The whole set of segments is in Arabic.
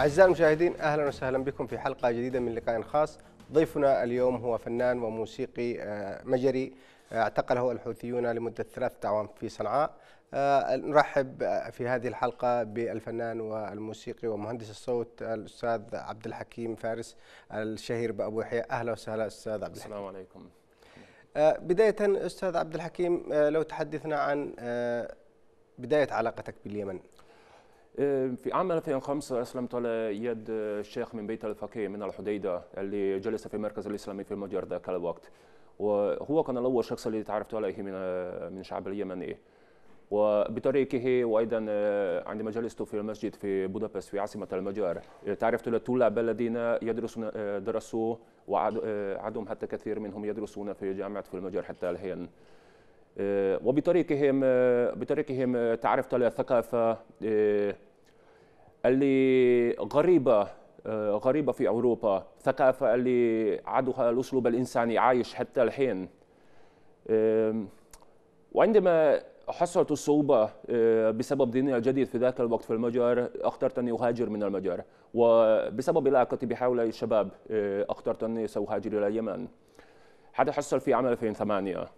أعزائي المشاهدين أهلا وسهلا بكم في حلقة جديدة من لقاء خاص ضيفنا اليوم هو فنان وموسيقي آه، مجري آه، اعتقله الحوثيون لمدة ثلاثة أعوام في صنعاء آه، نرحب في هذه الحلقة بالفنان والموسيقي ومهندس الصوت الأستاذ عبد الحكيم فارس الشهير بأبو يحيى أهلا وسهلا أستاذ عبد الحكيم السلام عليكم بداية أستاذ عبد الحكيم لو تحدثنا عن بداية علاقتك باليمن إيه، في عام 2005 أسلمت على يد الشيخ من بيت الفقيه من الحديدة اللي جلس في المركز الإسلامي في المجر ذاك الوقت وهو كان الأول شخص اللي تعرفت عليه من من شعب اليمني إيه. وبطريقه وايضا آه، عندما جلست في المسجد في بودابست في عاصمه المجر إيه، تعرفت الطلاب الذين يدرسون آه، درسوا وعدهم آه، حتى كثير منهم يدرسون في جامعه في المجر حتى الحين وبطريقهم بطريقهم تعرفت على الثقافه اللي غريبه آه، غريبه في اوروبا ثقافه اللي عادها الاسلوب الانساني عايش حتى الحين وعندما حصلت الصعوبة آه، بسبب ديني الجديد في ذاك الوقت في المجر اخترت أني أهاجر من المجر وبسبب علاقتي بحول الشباب آه، اخترت أني سأهاجر إلى اليمن حتى حصل في عام 2008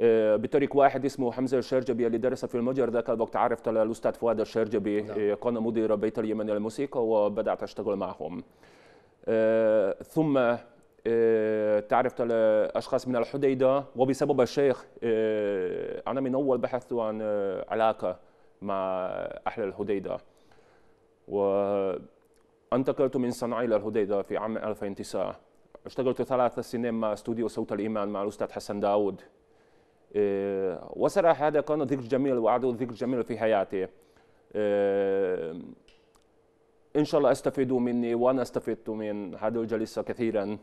آه، بطريق واحد اسمه حمزه الشرجبي اللي درس في المجر ذاك الوقت عرفت الاستاذ فؤاد الشرجبي كان نعم. آه، مدير بيت اليمن للموسيقى وبدات اشتغل معهم آه، ثم تعرفت اشخاص من الحديده وبسبب الشيخ انا من اول بحثت عن علاقه مع اهل الحديده وانتقلت من صنعاء الى الحديده في عام 2009 اشتغلت ثلاث سنين مع استوديو صوت الايمان مع الاستاذ حسن داود وصراحة هذا كان ذكر جميل وعده ذكر جميل في حياتي آه، إن شاء الله استفيدوا مني وأنا استفدت من هذه الجلسة كثيرا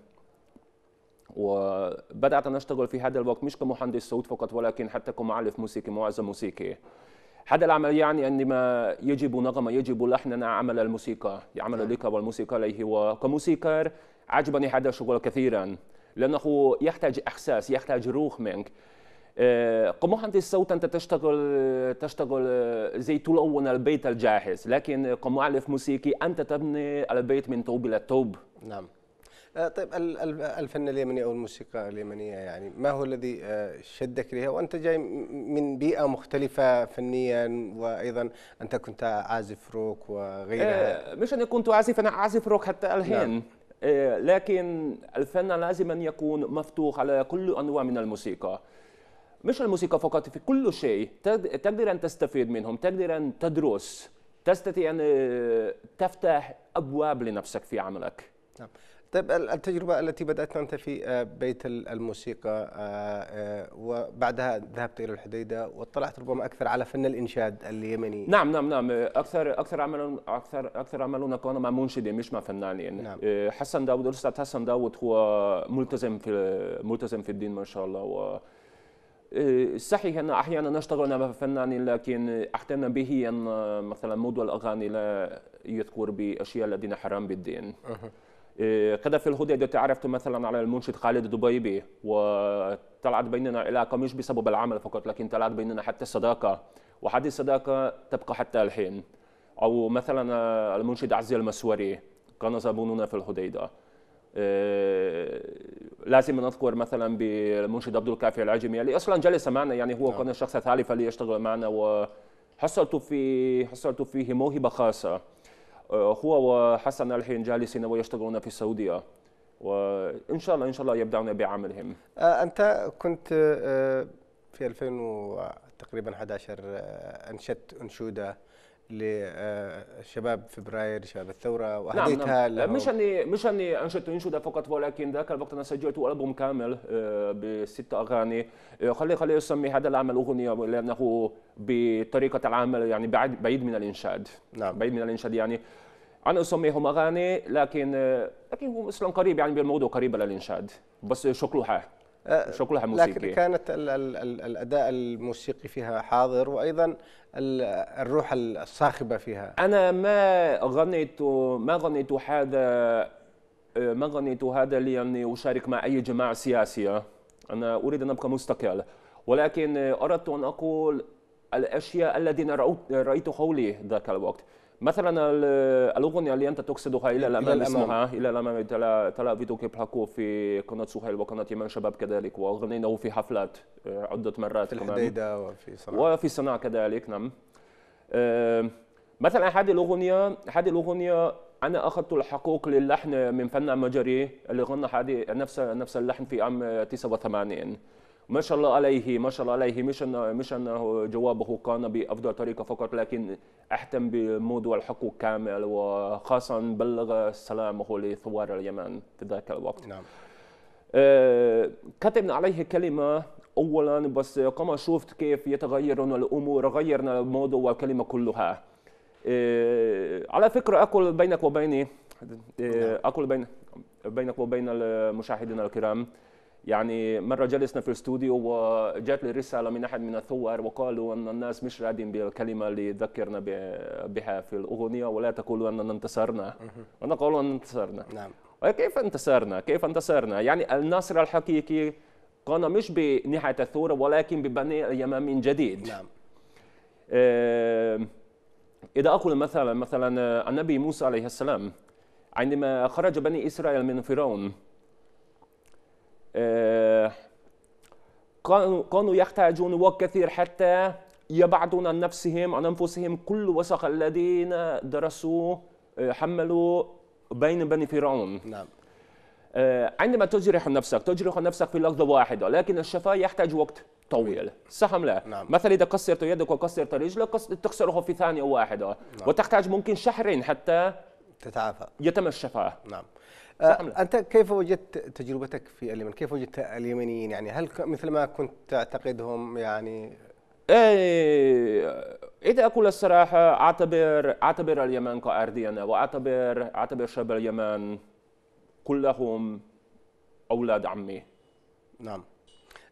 وبدأت أن أشتغل في هذا الوقت مش كمهندس صوت فقط ولكن حتى كمعلف موسيقي معزم موسيقي هذا العمل يعني عندما يجب نغمة يجب لحنا عمل الموسيقى يعمل نعم. لك والموسيقى عليه وكموسيقار عجبني هذا الشغل كثيرا لأنه يحتاج إحساس يحتاج روح منك آه، قمح انت الصوت انت تشتغل تشتغل آه، زي تلون البيت الجاهز لكن كمؤلف موسيقي انت تبني البيت من توب الى توب نعم آه، طيب الفن اليمني او الموسيقى اليمنيه يعني ما هو الذي شدك لها وانت جاي من بيئه مختلفه فنيا وايضا انت كنت عازف روك وغيرها مش اني كنت عازف انا عازف روك حتى الحين نعم. لكن الفن لازم ان يكون مفتوح على كل انواع من الموسيقى مش الموسيقى فقط في كل شيء تقدر أن تستفيد منهم تقدر أن تدرس تستطيع أن آه، تفتح أبواب لنفسك في عملك نعم. طيب التجربة التي بدأت أنت في آه، بيت الموسيقى آه، وبعدها ذهبت إلى الحديدة واطلعت ربما أكثر على فن الإنشاد اليمني نعم نعم نعم أكثر أكثر عمل أكثر أكثر عملنا كان مع منشدين مش مع فنانين نعم. حسن داود الأستاذ حسن داود هو ملتزم في ملتزم في الدين ما شاء الله و صحيح أن أحيانا نشتغل أنا فنانين لكن أحتنا به أن مثلا موضوع الأغاني لا يذكر بأشياء الذين حرام بالدين كذا إيه، في الهدى تعرفت مثلا على المنشد خالد دبيبي وطلعت بيننا علاقة مش بسبب العمل فقط لكن طلعت بيننا حتى الصداقة وهذه الصداقة تبقى حتى الحين أو مثلا المنشد عزي المسوري كان زبوننا في الهديدة إيه، لازم نذكر مثلا بالمنشد عبد الكافي العجمي اللي اصلا جلس معنا يعني هو نعم. كان الشخص الثالث اللي يشتغل معنا وحصلت في حصلت فيه موهبه خاصه آه، هو وحسن الحين جالسين ويشتغلون في السعوديه وان شاء الله ان شاء الله يبدعون بعملهم آه، انت كنت آه، في 2000 تقريبا 11 انشدت انشوده لشباب فبراير شباب الثوره نعم، واهديتها نعم نعم. مش اني مش اني انشدت انشوده فقط ولكن ذاك الوقت انا سجلت البوم كامل آه، بست اغاني آه، خلي خلي اسمي هذا العمل اغنيه لانه بطريقه العمل يعني بعيد بعيد من الانشاد نعم بعيد من الانشاد يعني انا اسميهم اغاني لكن آه، لكن هو اصلا قريب يعني بالموضوع قريب للانشاد بس شكلها شكلها موسيقي لكن كانت الـ الـ الاداء الموسيقي فيها حاضر وايضا الروح الصاخبه فيها انا ما غنيت ما غنيت هذا ما غنيت هذا لاني اشارك مع اي جماعه سياسيه انا اريد ان ابقى مستقل ولكن اردت ان اقول الاشياء التي رايت حولي ذاك الوقت مثلا الاغنيه اللي انت تقصدها الى الامام اسمها الى الامام تلا تلا فيديو بلاكو في قناه سهيل وقناه يمن شباب كذلك واغنيناه في حفلات آه، عده مرات في الحديده وفي صنعاء وفي صنعاء كذلك نعم مثلا هذه الاغنيه هذه الاغنيه انا اخذت الحقوق للحن من فنان مجري اللي غنى هذه نفس نفس اللحن في عام 89 ما شاء الله عليه ما شاء الله عليه مش أنه مش انه جوابه كان بافضل طريقه فقط لكن اهتم بموضوع الحقوق كامل وخاصه بلغ سلامه لثوار اليمن في ذاك الوقت نعم آه، كتبنا عليه كلمه اولا بس كما شفت كيف يتغيرون الامور غيرنا الموضوع والكلمه كلها آه، على فكره اقول بينك وبيني آه، نعم. اقول بين بينك وبين المشاهدين الكرام يعني مره جلسنا في الاستوديو وجات لي رساله من احد من الثوار وقالوا ان الناس مش راضين بالكلمه اللي ذكرنا بها في الاغنيه ولا تقولوا اننا انتصرنا قالوا ان انتصرنا نعم كيف انتصرنا؟ كيف انتصرنا؟ يعني النصر الحقيقي كان مش بنهايه الثوره ولكن ببني اليمن من جديد نعم آه، اذا اقول مثلا مثلا آه، النبي موسى عليه السلام عندما خرج بني اسرائيل من فرعون آه، كانوا يحتاجون وقت كثير حتى يبعدون عن نفسهم عن أنفسهم كل وسخ الذين درسوا آه، حملوا بين بني فرعون نعم آه، عندما تجرح نفسك تجرح نفسك في لحظة واحدة لكن الشفاء يحتاج وقت طويل صح أم لا؟ نعم. مثلا إذا كسرت يدك وكسرت رجلك تكسره في ثانية واحدة نعم. وتحتاج ممكن شهرين حتى تتعافى يتم الشفاء نعم آه، انت كيف وجدت تجربتك في اليمن؟ كيف وجدت اليمنيين؟ يعني هل مثل ما كنت تعتقدهم يعني إيه، إذا أقول الصراحة أعتبر أعتبر اليمن كأردينا إيه، وأعتبر أعتبر شعب اليمن كلهم أولاد عمي. نعم.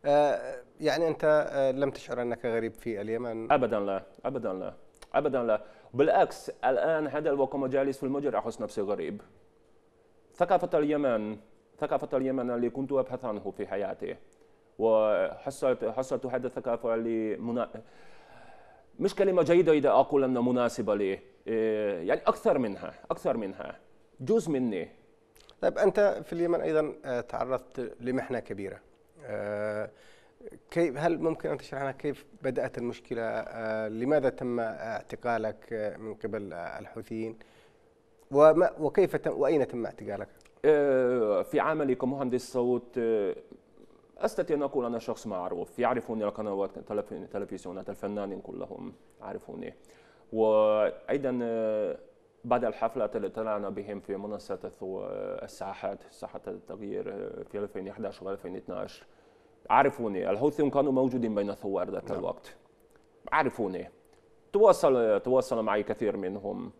آه، يعني أنت آه، لم تشعر أنك غريب في اليمن؟ أبدا لا، أبدا لا، أبدا لا، بالعكس الآن هذا الوقت جالس في المجر أحس نفسي غريب. ثقافة اليمن ثقافة اليمن اللي كنت أبحث عنه في حياتي وحصلت حصلت هذه الثقافة اللي منا... مش كلمة جيدة إذا أقول أنها مناسبة لي إيه، يعني أكثر منها أكثر منها جزء مني طيب أنت في اليمن أيضا آه، تعرضت لمحنة كبيرة آه، كيف هل ممكن أن تشرح لنا كيف بدأت المشكلة آه، لماذا تم اعتقالك من قبل الحوثيين وما وكيف تم واين تم اعتقالك؟ آه، في عملي كمهندس صوت آه، استطيع ان اقول انا شخص معروف يعرفوني القنوات التلفزيونات الفنانين كلهم عرفوني وايضا آه، بعد الحفلة اللي طلعنا بهم في منصة الساحات ساحة التغيير في 2011 و 2012 عرفوني الهوثيون كانوا موجودين بين الثوار ذاك نعم. الوقت عرفوني تواصل تواصل معي كثير منهم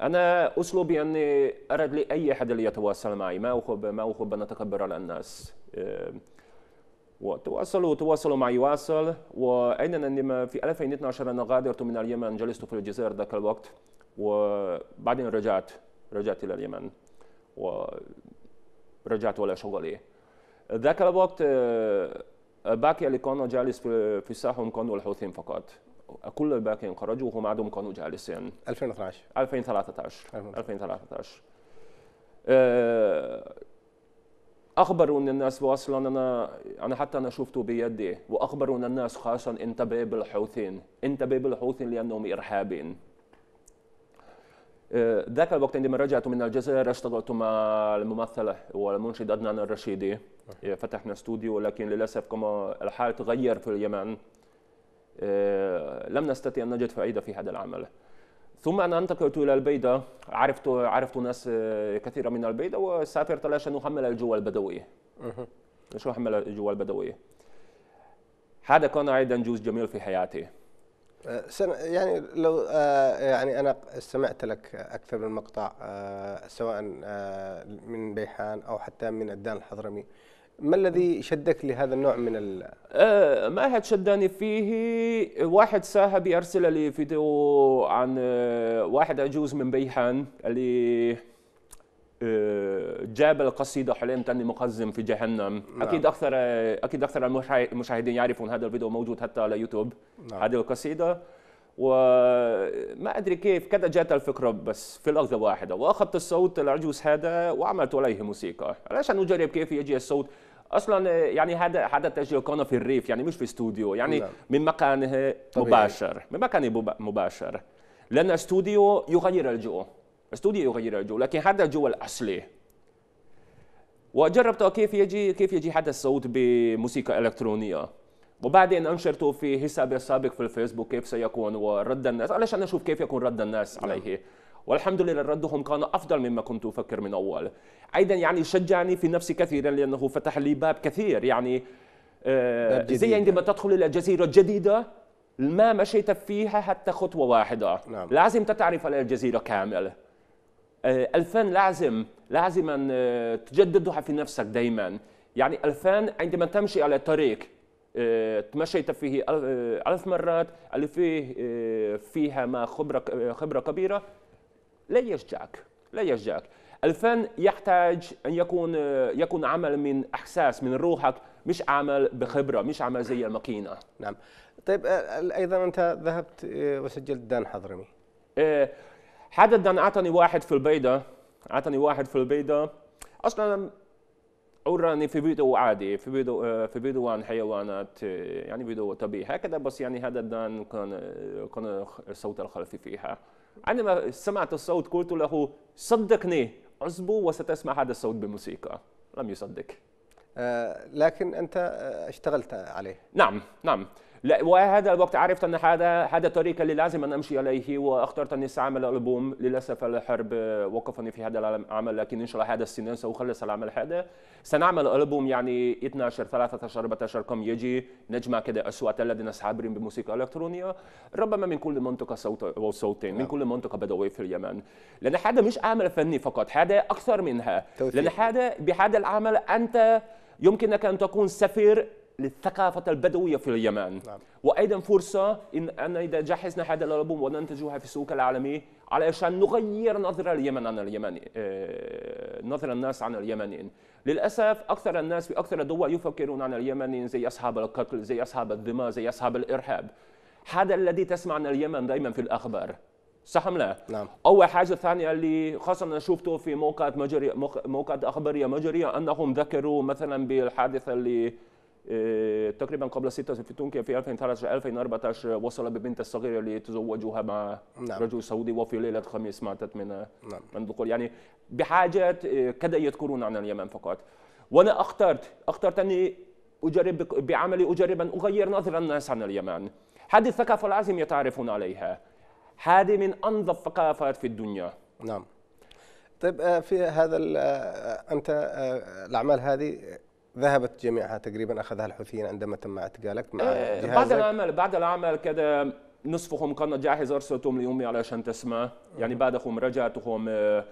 انا اسلوبي اني ارد لاي احد اللي يتواصل معي ما أخب ما أخب ان اتكبر على الناس وتواصلوا تواصلوا معي واصل وايضا عندما في 2012 انا غادرت من اليمن جلست في الجزائر ذاك الوقت وبعدين رجعت رجعت الى اليمن ورجعت ولا شغلي ذاك الوقت أه، باقي اللي كانوا جالس في الساحه كانوا الحوثيين فقط كل الباقي انخرجوا وهم عندهم كانوا جالسين 2012 2013 2013 اخبروا ان الناس واصلا انا انا حتى انا شفته بيدي واخبروا ان الناس خاصه انتبه بالحوثيين انتبه بالحوثيين لانهم ارهابيين آه، ذاك الوقت عندما رجعت من الجزائر اشتغلت مع الممثل والمنشد عدنان الرشيدي فتحنا استوديو لكن للاسف كما الحال تغير في اليمن آه، لم نستطيع أن نجد فائدة في هذا العمل ثم أنا انتقلت إلى البيضة عرفت عرفت ناس آه، كثيرة من البيضة وسافرت لشان أحمل الجو البدوي شو أحمل الجو البدوي هذا كان أيضا جزء جميل في حياتي آه، سنة يعني لو يعني انا استمعت لك اكثر من مقطع سواء من بيحان او حتى من الدان الحضرمي ما الذي شدك لهذا النوع من ال أه، ما احد شداني فيه واحد ساهة ارسل لي فيديو عن أه، واحد عجوز من بيحان اللي أه، جاب القصيدة حلم تاني مقزم في جهنم نعم. أكيد أكثر أكيد أكثر المشاهدين يعرفون هذا الفيديو موجود حتى على يوتيوب نعم. هذه القصيدة وما ادري كيف كذا جات الفكره بس في لحظه واحده واخذت الصوت العجوز هذا وعملت عليه موسيقى علشان نجرب كيف يجي الصوت اصلا يعني هذا هذا التشجيع كان في الريف يعني مش في استوديو يعني نعم. من مكانه طبيعي. مباشر من مكانه مباشر لان استوديو يغير الجو استوديو يغير الجو لكن هذا الجو الاصلي وجربت كيف يجي كيف يجي هذا الصوت بموسيقى الكترونيه وبعدين انشرته في حسابي السابق في الفيسبوك كيف سيكون ورد الناس علشان اشوف كيف يكون رد الناس نعم. عليه والحمد لله ردهم كان افضل مما كنت افكر من اول ايضا يعني شجعني في نفسي كثيرا لانه فتح لي باب كثير يعني آه، باب زي عندما تدخل الى جزيره جديده ما مشيت فيها حتى خطوه واحده نعم. لازم تتعرف على الجزيره كامل آه، الفان لازم لازم أن آه، تجددها في نفسك دائما يعني الفان عندما تمشي على طريق تمشيت فيه ألف مرات اللي فيه فيها ما خبرة خبرة كبيرة لا يشجعك لا يشجعك الفن يحتاج أن يكون يكون عمل من إحساس من روحك مش عمل بخبرة مش عمل زي الماكينة نعم طيب أيضا أنت ذهبت وسجلت دان حضرمي هذا دان أعطني واحد في البيضة أعطني واحد في البيضة أصلا أوراني في فيديو عادي في فيديو في فيديو عن حيوانات يعني فيديو طبيعي هكذا بس يعني هذا الدان كان كان الصوت الخلفي فيها عندما سمعت الصوت قلت له صدقني عزبو وستسمع هذا الصوت بموسيقى لم يصدق آه، لكن أنت آه، اشتغلت عليه نعم نعم لا وهذا الوقت عرفت ان هذا هذا الطريق اللي لازم ان امشي عليه واخترت اني ساعمل البوم للاسف الحرب وقفني في هذا العمل لكن ان شاء الله هذا السنه ساخلص العمل هذا سنعمل البوم يعني 12 13 14 كم يجي نجمع كده اصوات الذين صابرين بموسيقى الكترونيه ربما من كل منطقه صوت او صوتين من نعم. كل منطقه بدويه في اليمن لان هذا مش عمل فني فقط هذا اكثر منها لان هذا بهذا العمل انت يمكنك ان تكون سفير للثقافة البدوية في اليمن نعم. وأيضا فرصة إن أن إذا جهزنا هذا الألبوم وننتجها في السوق العالمي علشان نغير نظرة اليمن عن اليمن آه، نظرة الناس عن اليمنيين للأسف أكثر الناس في أكثر الدول يفكرون عن اليمنيين زي أصحاب القتل زي أصحاب الدماء زي أصحاب الإرهاب هذا الذي تسمع عن اليمن دائما في الأخبار صح لا؟ نعم اول حاجه ثانيه اللي خاصه انا شفته في موقع مجري موقع اخباريه مجريه انهم ذكروا مثلا بالحادثه اللي آه، تقريبا قبل ستة تونك في 2013 2014 وصل ببنت الصغيرة لتزوجها مع نعم. رجل سعودي وفي ليلة خميس ماتت من نعم. من ذكور يعني بحاجات آه، كذا يذكرون عن اليمن فقط وأنا اخترت اخترت أني أجرب بعملي أجرب أن أغير نظر الناس عن اليمن هذه الثقافة لازم يتعرفون عليها هذه من أنظف ثقافات في الدنيا نعم طيب آه، في هذا أنت الأعمال هذه ذهبت جميعها تقريبا اخذها الحوثيين عندما تم اعتقالك مع إيه، جهازك بعد العمل بعد العمل كذا نصفهم كان جاهز ارسلتهم لامي علشان تسمع يعني بعدهم رجعتهم آه،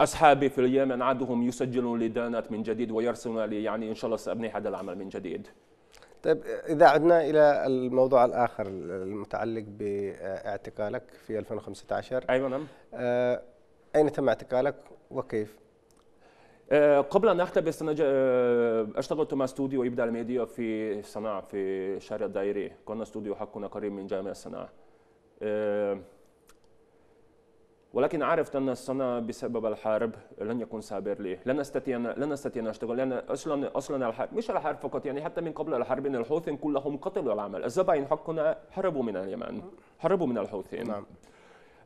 اصحابي في اليمن عادهم يسجلون لدانات من جديد ويرسلون لي يعني ان شاء الله سابني هذا العمل من جديد طيب اذا عدنا الى الموضوع الاخر المتعلق باعتقالك في 2015 ايوه نعم آه، اين تم اعتقالك وكيف؟ آه، قبل ان احتبس انا آه، اشتغلت مع استوديو ابداع الميديا في صنعاء في شارع الدائري كنا استوديو حقنا قريب من جامعه صنعاء آه، ولكن عرفت ان الصناعه بسبب الحرب لن يكون صابر لي لن استطيع لن استطيع ان اشتغل لان اصلا اصلا الحرب مش الحرب فقط يعني حتى من قبل الحرب ان الحوثيين كلهم قتلوا العمل الزبائن حقنا هربوا من اليمن هربوا من الحوثيين نعم.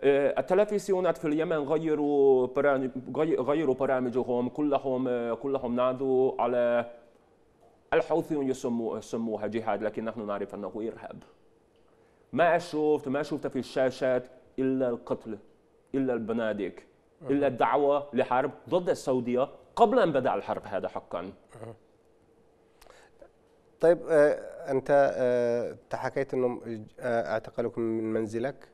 أه، التلفزيونات في اليمن غيروا غيروا برامجهم كلهم أه، كلهم نادوا على الحوثيون يسموها يسموها جهاد لكن نحن نعرف انه ارهاب ما شفت ما شفت في الشاشات الا القتل الا البنادق الا الدعوه لحرب ضد السعوديه قبل ان بدا الحرب هذا حقا طيب أه، انت حكيت انهم اعتقلوك من منزلك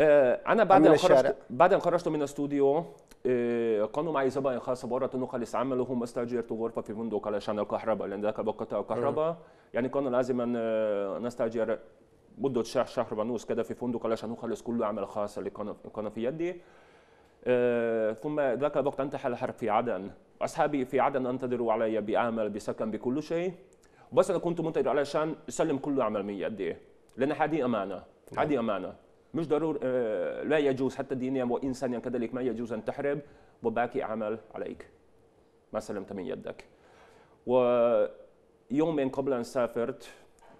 آه، انا بعد ما خرجت بعد ما خرجت من الاستوديو كانوا آه، معي زبائن خاصة برا انه خلص هم استاجرت غرفه في فندق علشان الكهرباء لان ذاك الوقت الكهرباء يعني كانوا لازم آه، نستاجر مده شهر شهر ونص كده في فندق علشان نخلص كل عمل خاص اللي كان في يدي ثم ذاك الوقت انتهى الحرب في عدن اصحابي في عدن انتظروا علي بعمل بسكن بكل شيء بس انا كنت منتظر علشان اسلم كل عمل من يدي لان هذه امانه هذه نعم. امانه مش ضروري آه، لا يجوز حتى دينيا وانسانيا كذلك ما يجوز ان تحرب وباقي عمل عليك ما سلمت من يدك ويومين قبل ان سافرت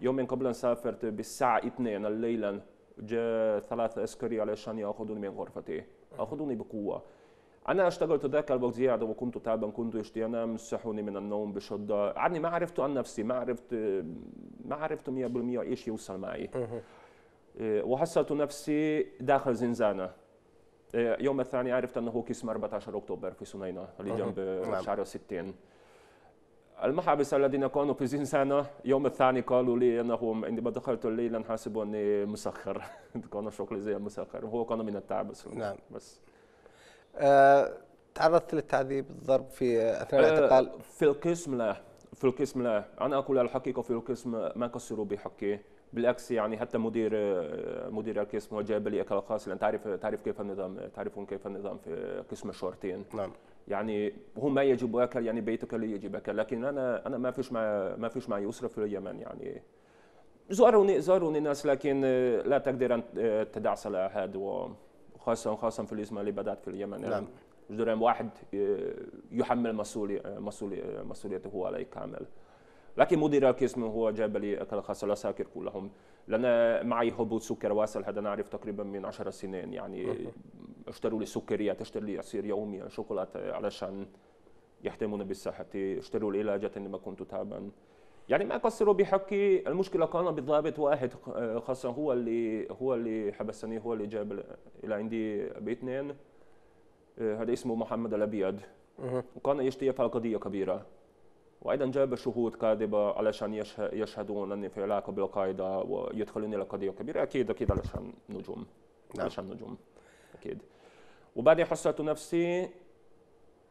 يومين قبل ان سافرت بالساعه 2 الليلا جاء ثلاثة عسكري علشان ياخذوني من غرفتي اخذوني بقوه انا اشتغلت ذاك الوقت زياده وكنت تعبان كنت اشتي انام صحوني من النوم بشده يعني ما عرفت عن نفسي ما عرفت ما عرفت 100% ايش يوصل معي إيه، وحصلت نفسي داخل زنزانه إيه، يوم الثاني عرفت انه كسم 14 اكتوبر في سنينه اللي جنب نعم. شارع 60 المحابس الذين كانوا في زنزانة يوم الثاني قالوا لي انهم عندما دخلت الليل حاسبوا اني مسخر كان شكلي زي مسخر هو كان من التعب نعم بس آه، تعرضت للتعذيب الضرب في اثناء آه، الاعتقال؟ في القسم لا في القسم لا انا اقول الحقيقه في القسم ما كسروا بحقي بالعكس يعني حتى مدير آه، مدير القسم جاب لي اكل خاص لان تعرف تعرف كيف النظام تعرفون كيف النظام في قسم الشرطين نعم يعني هو ما يجب اكل يعني بيتك اللي يجب اكل لكن انا انا ما فيش مع ما فيش معي يسرى في اليمن يعني زاروني زاروني ناس لكن آه، لا تقدر ان آه، تدعس على احد وخاصه خاصه في الازمه اللي بدات في اليمن نعم يعني واحد يحمل مسؤولية مسؤوليته هو عليك كامل لكن مدير القسم هو جاب لي خلاص العساكر كلهم لان معي هبوط سكر واصل هذا نعرف تقريبا من 10 سنين يعني اشتروا لي سكريات اشتروا لي عصير يوميا شوكولاته علشان يهتمون بصحتي اشتروا لي علاجات عندما كنت تعبان يعني ما قصروا بحقي المشكلة كان بضابط واحد خاصة هو اللي هو اللي حبسني هو اللي جاب إلى عندي باثنين هذا اسمه محمد الأبيض وكان يشتهي قضية كبيرة وايضا جلب شهود كاذبه علشان يشهدون اني في علاقه بالقاعده ويدخلون الى قضيه كبيره اكيد اكيد علشان نجوم نعم. علشان نجوم اكيد وبعدين حصلت نفسي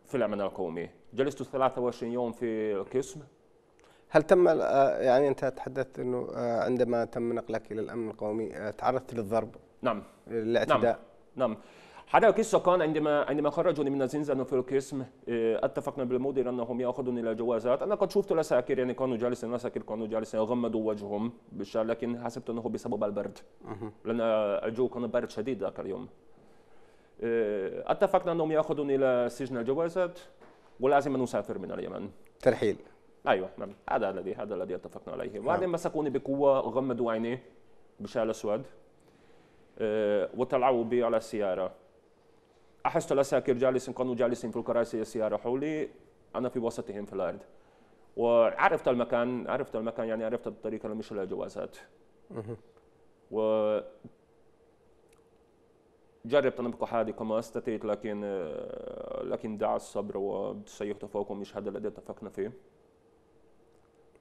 في الأمن القومي جلست 23 يوم في القسم هل تم آه، يعني انت تحدثت انه آه، عندما تم نقلك الى الامن القومي آه، تعرضت للضرب نعم للاعتداء نعم, نعم. حضرتك السكان كان عندما عندما خرجوني من الزنزانه في القسم آه، اتفقنا بالمدير انهم ياخذوني الى جوازات انا قد شفت العساكر يعني كانوا جالسين العساكر كانوا جالسين يغمضوا وجههم بالشارع لكن حسبت انه بسبب البرد لان الجو كان برد شديد ذاك اليوم آه، اتفقنا انهم ياخذوني الى سجن الجوازات ولازم نسافر من اليمن ترحيل ايوه نعم هذا الذي هذا الذي اتفقنا عليه نعم. بعدين مسكوني بقوه غمضوا عيني بشال اسود آه، وطلعوا بي على السياره أحس ثلاثة كير جالسين كانوا جالسين في الكراسي السياره حولي أنا في وسطهم في الأرض وعرفت المكان عرفت المكان يعني عرفت الطريقة اللي مش للجوازات جوازات و جربت أنا ابقى حادي كما استطيت لكن لكن دعا الصبر وسيحت فوقهم مش هذا الذي اتفقنا فيه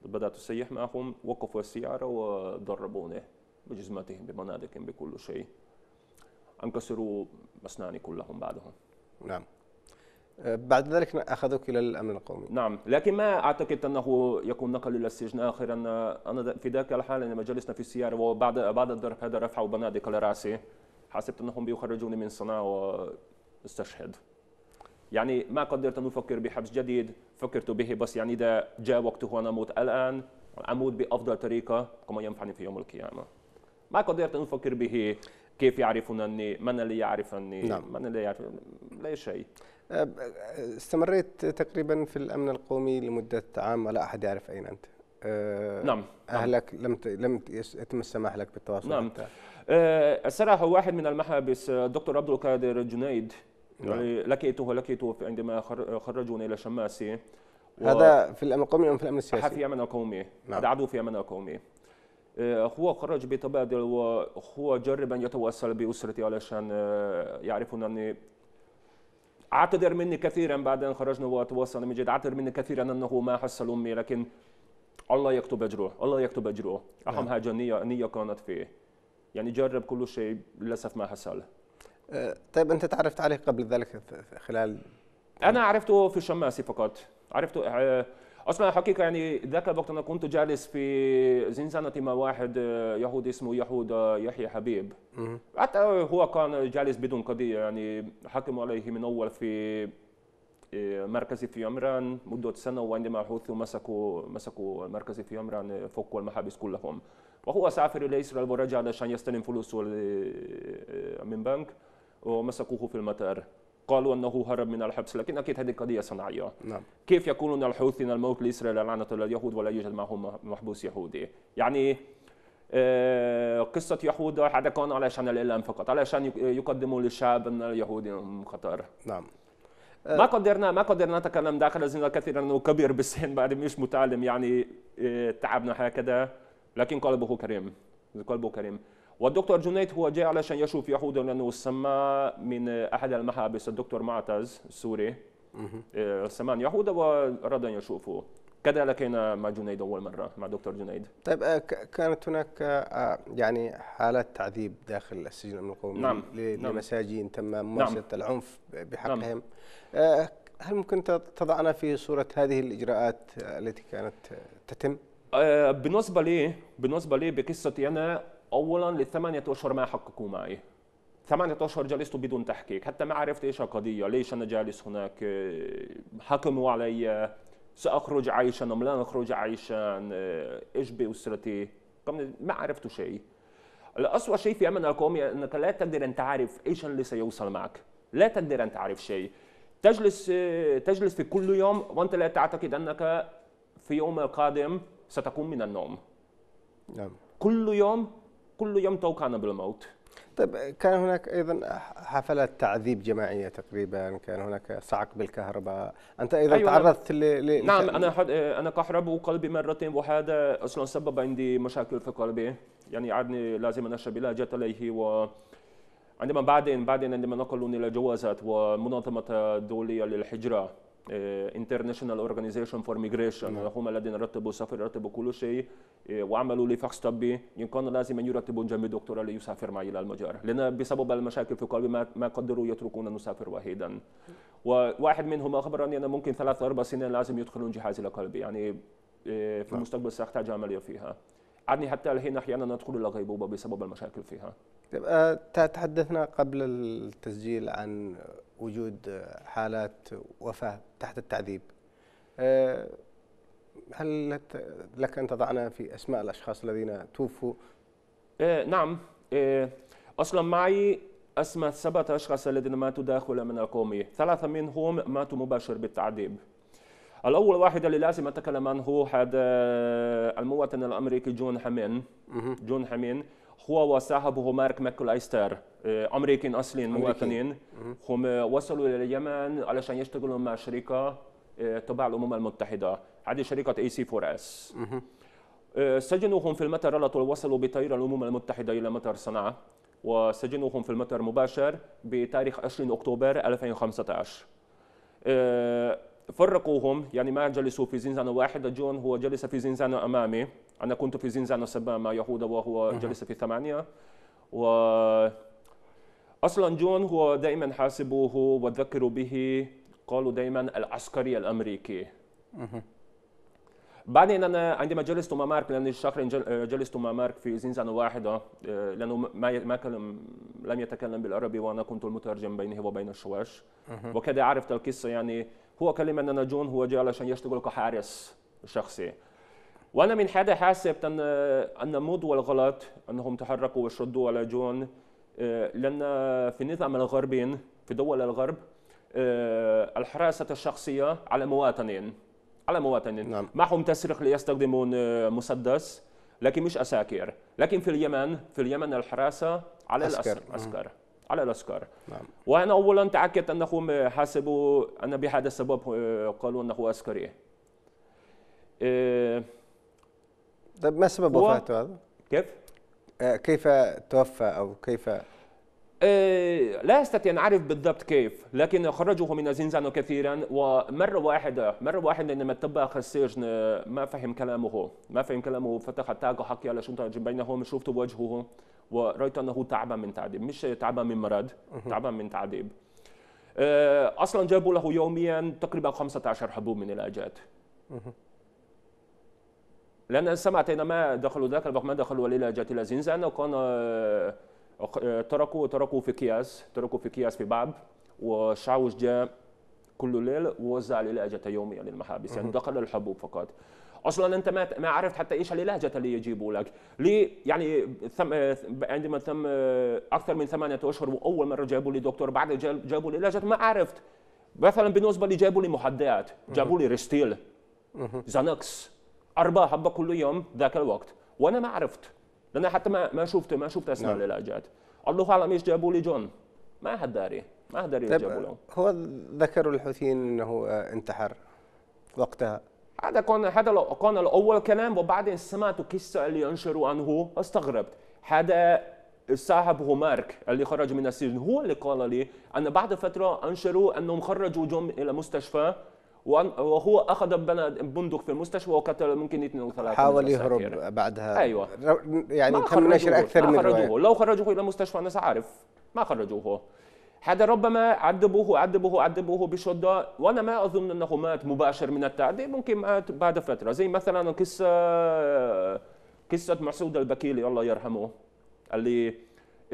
بدأت أسيح معهم وقفوا السيارة وضربوني بجزمتهم ببنادقهم بكل شيء أنكسروا أسناني كلهم بعدهم نعم أه، بعد ذلك أخذوك إلى الأمن القومي نعم لكن ما أعتقد أنه يكون نقل إلى السجن آخرا أنا في ذاك الحال لما جلسنا في السيارة وبعد بعد الضرب هذا رفعوا بنادق على رأسي حسبت أنهم بيخرجوني من صنعاء واستشهد يعني ما قدرت أن أفكر بحبس جديد فكرت به بس يعني إذا جاء وقته أن أموت الآن أموت بأفضل طريقة كما ينفعني في يوم القيامة ما قدرت أن أفكر به كيف يعرفونني من اللي يعرفني نعم. من اللي يعرف لا شيء أه، استمريت تقريبا في الامن القومي لمده عام ولا احد يعرف اين انت أه، نعم،, نعم اهلك نعم. لم ت... لم يتم السماح لك بالتواصل نعم الصراحه واحد من المحابس أه، دكتور عبد القادر جنيد نعم. يعني لقيته لقيته عندما خرجوني الى شماسي هذا في الامن القومي ام في الامن السياسي؟ في الامن القومي نعم. هذا عدو في الامن القومي آه، هو خرج بتبادل وهو جرب ان يتواصل باسرتي علشان آه، يعرفون اني اعتذر مني كثيرا بعد ان خرجنا وتواصلنا من جديد اعتذر مني كثيرا انه ما حصل امي لكن الله يكتب اجره الله يكتب اجره اهم نعم. حاجه النيه النيه كانت فيه يعني جرب كل شيء للاسف ما حصل آه، طيب انت تعرفت عليه قبل ذلك خلال انا عرفته في الشماسي فقط عرفته اصلا الحقيقه يعني ذاك الوقت انا كنت جالس في زنزانه مع واحد آه، يهودي اسمه يهود آه، يحيى حبيب حتى هو كان جالس بدون قضيه يعني حكموا عليه من اول في آه، مركزي في عمران مدة سنة وعندما الحوثي مسكوا مسكوا مركزي في عمران فكوا المحابس كلهم وهو سافر إلى إسرائيل ورجع علشان يستلم فلوسه من بنك ومسكوه في المطار قالوا انه هرب من الحبس لكن اكيد هذه قضيه صناعيه نعم. كيف يقولون الحوثي الموت لاسرائيل لعنه اليهود ولا يوجد معهم محبوس يهودي يعني آه، قصة يهود هذا كان علشان الإعلام فقط علشان يقدموا للشعب أن اليهود خطر نعم ما آه. قدرنا ما قدرنا نتكلم داخل الزنا كثيرا انه كبير بالسن بعد مش متعلم يعني آه، تعبنا هكذا لكن قلبه كريم قلبه كريم والدكتور جنيد هو جاي علشان يشوف يهود لانه سمى من احد المحابس الدكتور معتز السوري إيه، سمان يهود وراد ان يشوفه كذا لقينا مع جنيد اول مره مع دكتور جنيد طيب آه، كانت هناك آه، يعني حالات تعذيب داخل السجن الامن القومي نعم،, نعم لمساجين تم ممارسه نعم العنف نعم. بحقهم نعم هل ممكن تضعنا في صوره هذه الاجراءات التي كانت تتم؟ بالنسبه لي بالنسبه لي بقصتي انا اولا للثمانيه اشهر ما حققوا معي ثمانية أشهر جلست بدون تحقيق حتى ما عرفت إيش القضية ليش أنا جالس هناك حكموا علي سأخرج عايشا أم لا أخرج عايشا إيش بأسرتي ما عرفت شيء الأسوأ شيء في أمن القومي أنك لا تقدر أن تعرف إيش اللي سيوصل معك لا تقدر أن تعرف شيء تجلس تجلس في كل يوم وأنت لا تعتقد أنك في يوم القادم ستقوم من النوم نعم. كل يوم كل يوم توقعنا بالموت طيب كان هناك ايضا حفلات تعذيب جماعيه تقريبا كان هناك صعق بالكهرباء انت اذا أيوة تعرضت ل... نعم انا حد... انا كهرب وقلبي مرتين وهذا اصلا سبب عندي مشاكل في قلبي يعني عادني لازم اشرب علاجات عليه و عندما بعدين بعدين عندما نقلوني الى جوازات ومنظمه الدوليه للحجره انترناشونال اورجانيزيشن فور ميجريشن هم الذين رتبوا السفر رتبوا كل شيء آه، وعملوا لي فحص طبي ان كان لازم ان يرتبوا جنب دكتور ليسافر معي الى المجر لان بسبب المشاكل في قلبي ما قدروا يتركون نسافر وحيدا نعم. وواحد منهم اخبرني انا ممكن ثلاث اربع سنين لازم يدخلون جهاز الى قلبي يعني آه، في نعم. المستقبل ساحتاج عمليه فيها عدني حتى الحين احيانا ندخل الى غيبوبه بسبب المشاكل فيها. طيب، آه، تحدثنا قبل التسجيل عن وجود حالات وفاة تحت التعذيب آه، هل لك أن تضعنا في أسماء الأشخاص الذين توفوا؟ آه، نعم آه، أصلا معي أسماء سبعة أشخاص الذين ماتوا داخل من القومية ثلاثة منهم ماتوا مباشر بالتعذيب الأول واحد اللي لازم أتكلم عنه هذا المواطن الأمريكي جون حمين جون حمين هو وصاحبه مارك ماكولايستر امريكيين آه، اصليين مواطنين هم وصلوا الى اليمن علشان يشتغلوا مع شركه آه، تبع الامم المتحده هذه شركه اي سي 4 اس سجنوهم في المطار على طول وصلوا بطائره الامم المتحده الى مطار صنعاء وسجنوهم في المطار مباشر بتاريخ 20 اكتوبر 2015 آه، فرقوهم يعني ما جلسوا في زنزانه واحده جون هو جلس في زنزانه امامي أنا كنت في زنزانة سبعة مع يهودا وهو جلس في ثمانية و أصلا جون هو دائما حاسبوه وذكروا به قالوا دائما العسكري الأمريكي بعدين انا عندما جلست مع مارك لان الشهر جلست مع مارك في زنزانه واحده آه، لانه ما ما كلم لم يتكلم بالعربي وانا كنت المترجم بينه وبين الشواش وكذا عرفت القصه يعني هو كلمه ان جون هو جاء علشان يشتغل كحارس شخصي وانا من حدا حاسب ان آه، ان مود والغلط انهم تحركوا وشدوا على جون آه، لان في النظام الغربي في دول الغرب آه، الحراسه الشخصيه على مواطنين على مواطنين نعم. معهم تسرق ليستخدمون مسدس لكن مش اساكر لكن في اليمن في اليمن الحراسه على الاسكر عسكر على الاسكر نعم. وانا اولا تاكدت انهم حاسبوا ان بهذا السبب قالوا انه عسكري إيه طيب ما سبب وفاته هذا؟ كيف؟ آه كيف توفى او كيف آه لا استطيع ان اعرف بالضبط كيف لكن خرجوه من الزنزانه كثيرا ومره واحده مره واحده عندما طبق السجن آه، ما فهم كلامه ما فهم كلامه فتح التاج حكي على شنطه بينهم شفت وجهه ورايت انه تعبان من تعذيب مش تعبان من مرض تعبان من تعذيب آه اصلا جابوا له يوميا تقريبا 15 حبوب من العلاجات لان سمعت انما دخلوا ذاك الوقت ما دخلوا وليله جات الى زنزانه وكان آه، آه، تركوا تركوا في كياس تركوا في كياس في بعض وشعوج جاء كل ليل ووزع للهجة يوميا للمحابس يعني دخل الحبوب فقط اصلا انت ما ما عرفت حتى ايش اللهجه اللي يجيبوا لك لي يعني ثم آه، عندما تم اكثر من ثمانيه اشهر واول مره جابوا لي دكتور بعد جابوا لي لهجه ما عرفت مثلا بالنسبه لي جابوا لي محدات جابوا لي ريستيل زانكس أربعة حبه كل يوم ذاك الوقت وانا ما عرفت لان حتى ما ما شفت ما شفت اسماء نعم. العلاجات الله اعلم ايش جابوا لي جون ما حد داري ما حد داري طيب، جابوا له هو ذكروا الحوثيين انه آه، انتحر وقتها هذا كان هذا كان الاول كلام وبعدين سمعت قصه اللي ينشروا عنه استغربت هذا الصاحب هو مارك اللي خرج من السجن هو اللي قال لي ان بعد فتره انشروا انهم خرجوا جون الى مستشفى وهو اخذ بندق في المستشفى وقتل ممكن اثنين او ثلاثه حاول يهرب بعدها ايوه يعني تم نشر اكثر من خرجوه لو خرجوه الى مستشفى انا عارف ما خرجوه هذا ربما عذبوه عذبوه عذبوه بشده وانا ما اظن انه مات مباشر من التعذيب ممكن مات بعد فتره زي مثلا قصه قصه مسعود البكيلي الله يرحمه اللي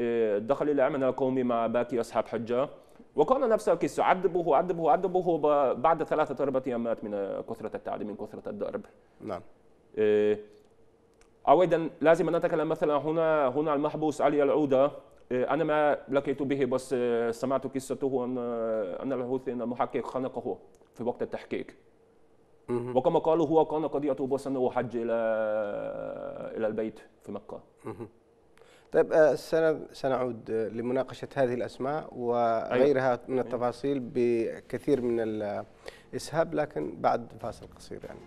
آه، دخل الى العمل القومي مع باقي اصحاب حجه وكان نفسه كيس عذبه عذبه عذبه بعد ثلاثة أربعة أيامات من آه، كثرة التعذيب من كثرة الضرب نعم أو آه، أيضا لازم أن نتكلم مثلا هنا هنا المحبوس علي العودة آه، أنا ما لقيت به بس سمعت قصته أن أن الحوثي أن المحقق خنقه في وقت التحقيق وكما قالوا هو كان قضيته بس أنه حج إلى إلى البيت في مكة طيب آه، سنعود لمناقشة هذه الأسماء أيوة. وغيرها من أيوة. التفاصيل بكثير من الإسهاب لكن بعد فاصل قصير يعني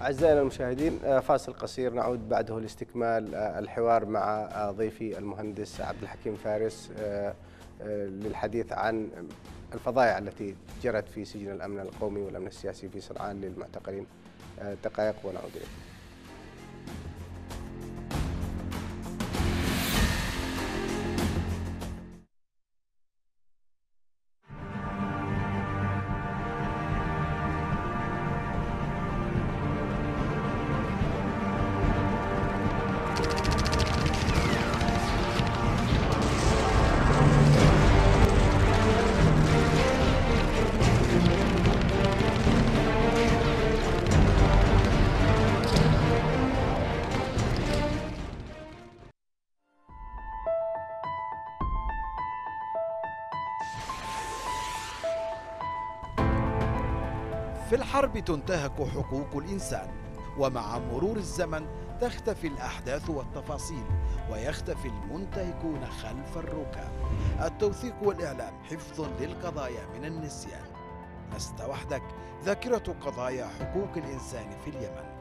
أعزائنا المشاهدين آه، فاصل قصير نعود بعده لاستكمال آه، الحوار مع ضيفي المهندس عبد الحكيم فارس للحديث عن الفضائع التي جرت في سجن الأمن القومي والأمن السياسي في صنعاء للمعتقلين دقائق ونعود إليكم الحرب تنتهك حقوق الإنسان ومع مرور الزمن تختفي الأحداث والتفاصيل ويختفي المنتهكون خلف الركاب التوثيق والإعلام حفظ للقضايا من النسيان لست وحدك ذاكرة قضايا حقوق الإنسان في اليمن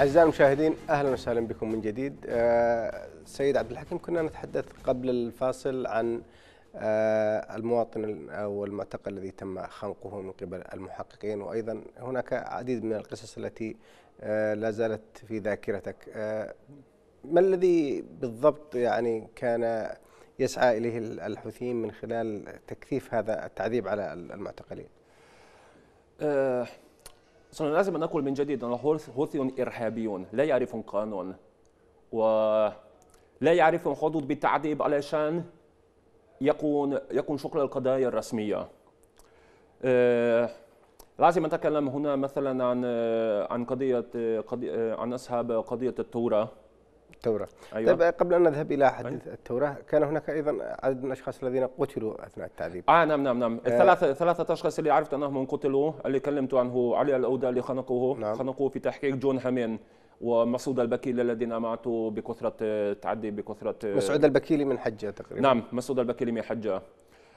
أعزائي المشاهدين أهلا وسهلا بكم من جديد آه، سيد عبد الحكيم كنا نتحدث قبل الفاصل عن آه، المواطن أو المعتقل الذي تم خنقه من قبل المحققين وأيضا هناك عديد من القصص التي آه، لا زالت في ذاكرتك ما الذي بالضبط يعني كان يسعى إليه الحوثيين من خلال تكثيف هذا التعذيب على المعتقلين؟ لازم أن نقول من جديد أن الحوثيون إرهابيون لا يعرفون قانون ولا يعرفون حدود بالتعذيب علشان يكون يكون شكل القضايا الرسمية آه، لازم أتكلم هنا مثلا عن عن قضية, عن أصحاب قضية التوراه التوراة أيوة. طيب قبل أن نذهب إلى حديث أيوة. التوراة كان هناك أيضا عدد من الأشخاص الذين قتلوا أثناء التعذيب آه نعم نعم نعم آه الثلاثة ثلاثة أشخاص اللي عرفت أنهم قتلوا اللي كلمت عنه علي الأودة اللي خنقوه نعم. خنقوه في تحقيق جون هامين ومسعود البكيلي الذين ماتوا بكثرة تعدي بكثرة آه، مسعود البكيلي من حجة تقريبا نعم مسعود البكيلي من حجة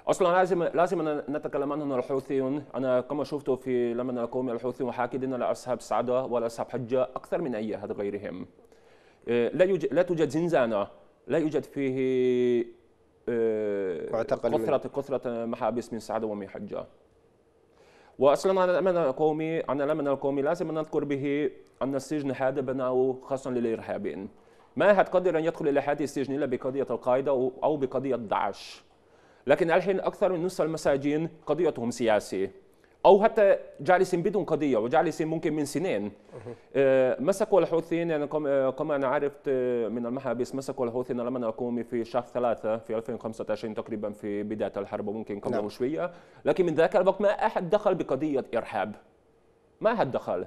اصلا لازم لازم نتكلم عن الحوثيون انا كما شفتوا في لما نقوم الحوثيون حاكدين على اصحاب سعده ولا اصحاب حجه اكثر من اي احد غيرهم آه، لا يوجد لا توجد زنزانه لا يوجد فيه آه، كثرة كثرة محابس من سعد ومن حجة واصلا على الامن القومي على الامن القومي لازم نذكر به ان السجن هذا بناه خاصا للارهابيين ما احد قادر ان يدخل الى هذه السجن الا بقضيه القاعده او بقضيه داعش لكن الحين اكثر من نصف المساجين قضيتهم سياسيه او حتى جالسين بدون قضيه وجالسين ممكن من سنين آه، مسكوا الحوثيين يعني آه، كما انا عرفت آه، من المحابس مسكوا الحوثيين الامن القومي في شهر ثلاثه في 2015 تقريبا في بدايه الحرب وممكن قبل نعم. شويه لكن من ذاك الوقت ما احد دخل بقضيه ارهاب ما احد دخل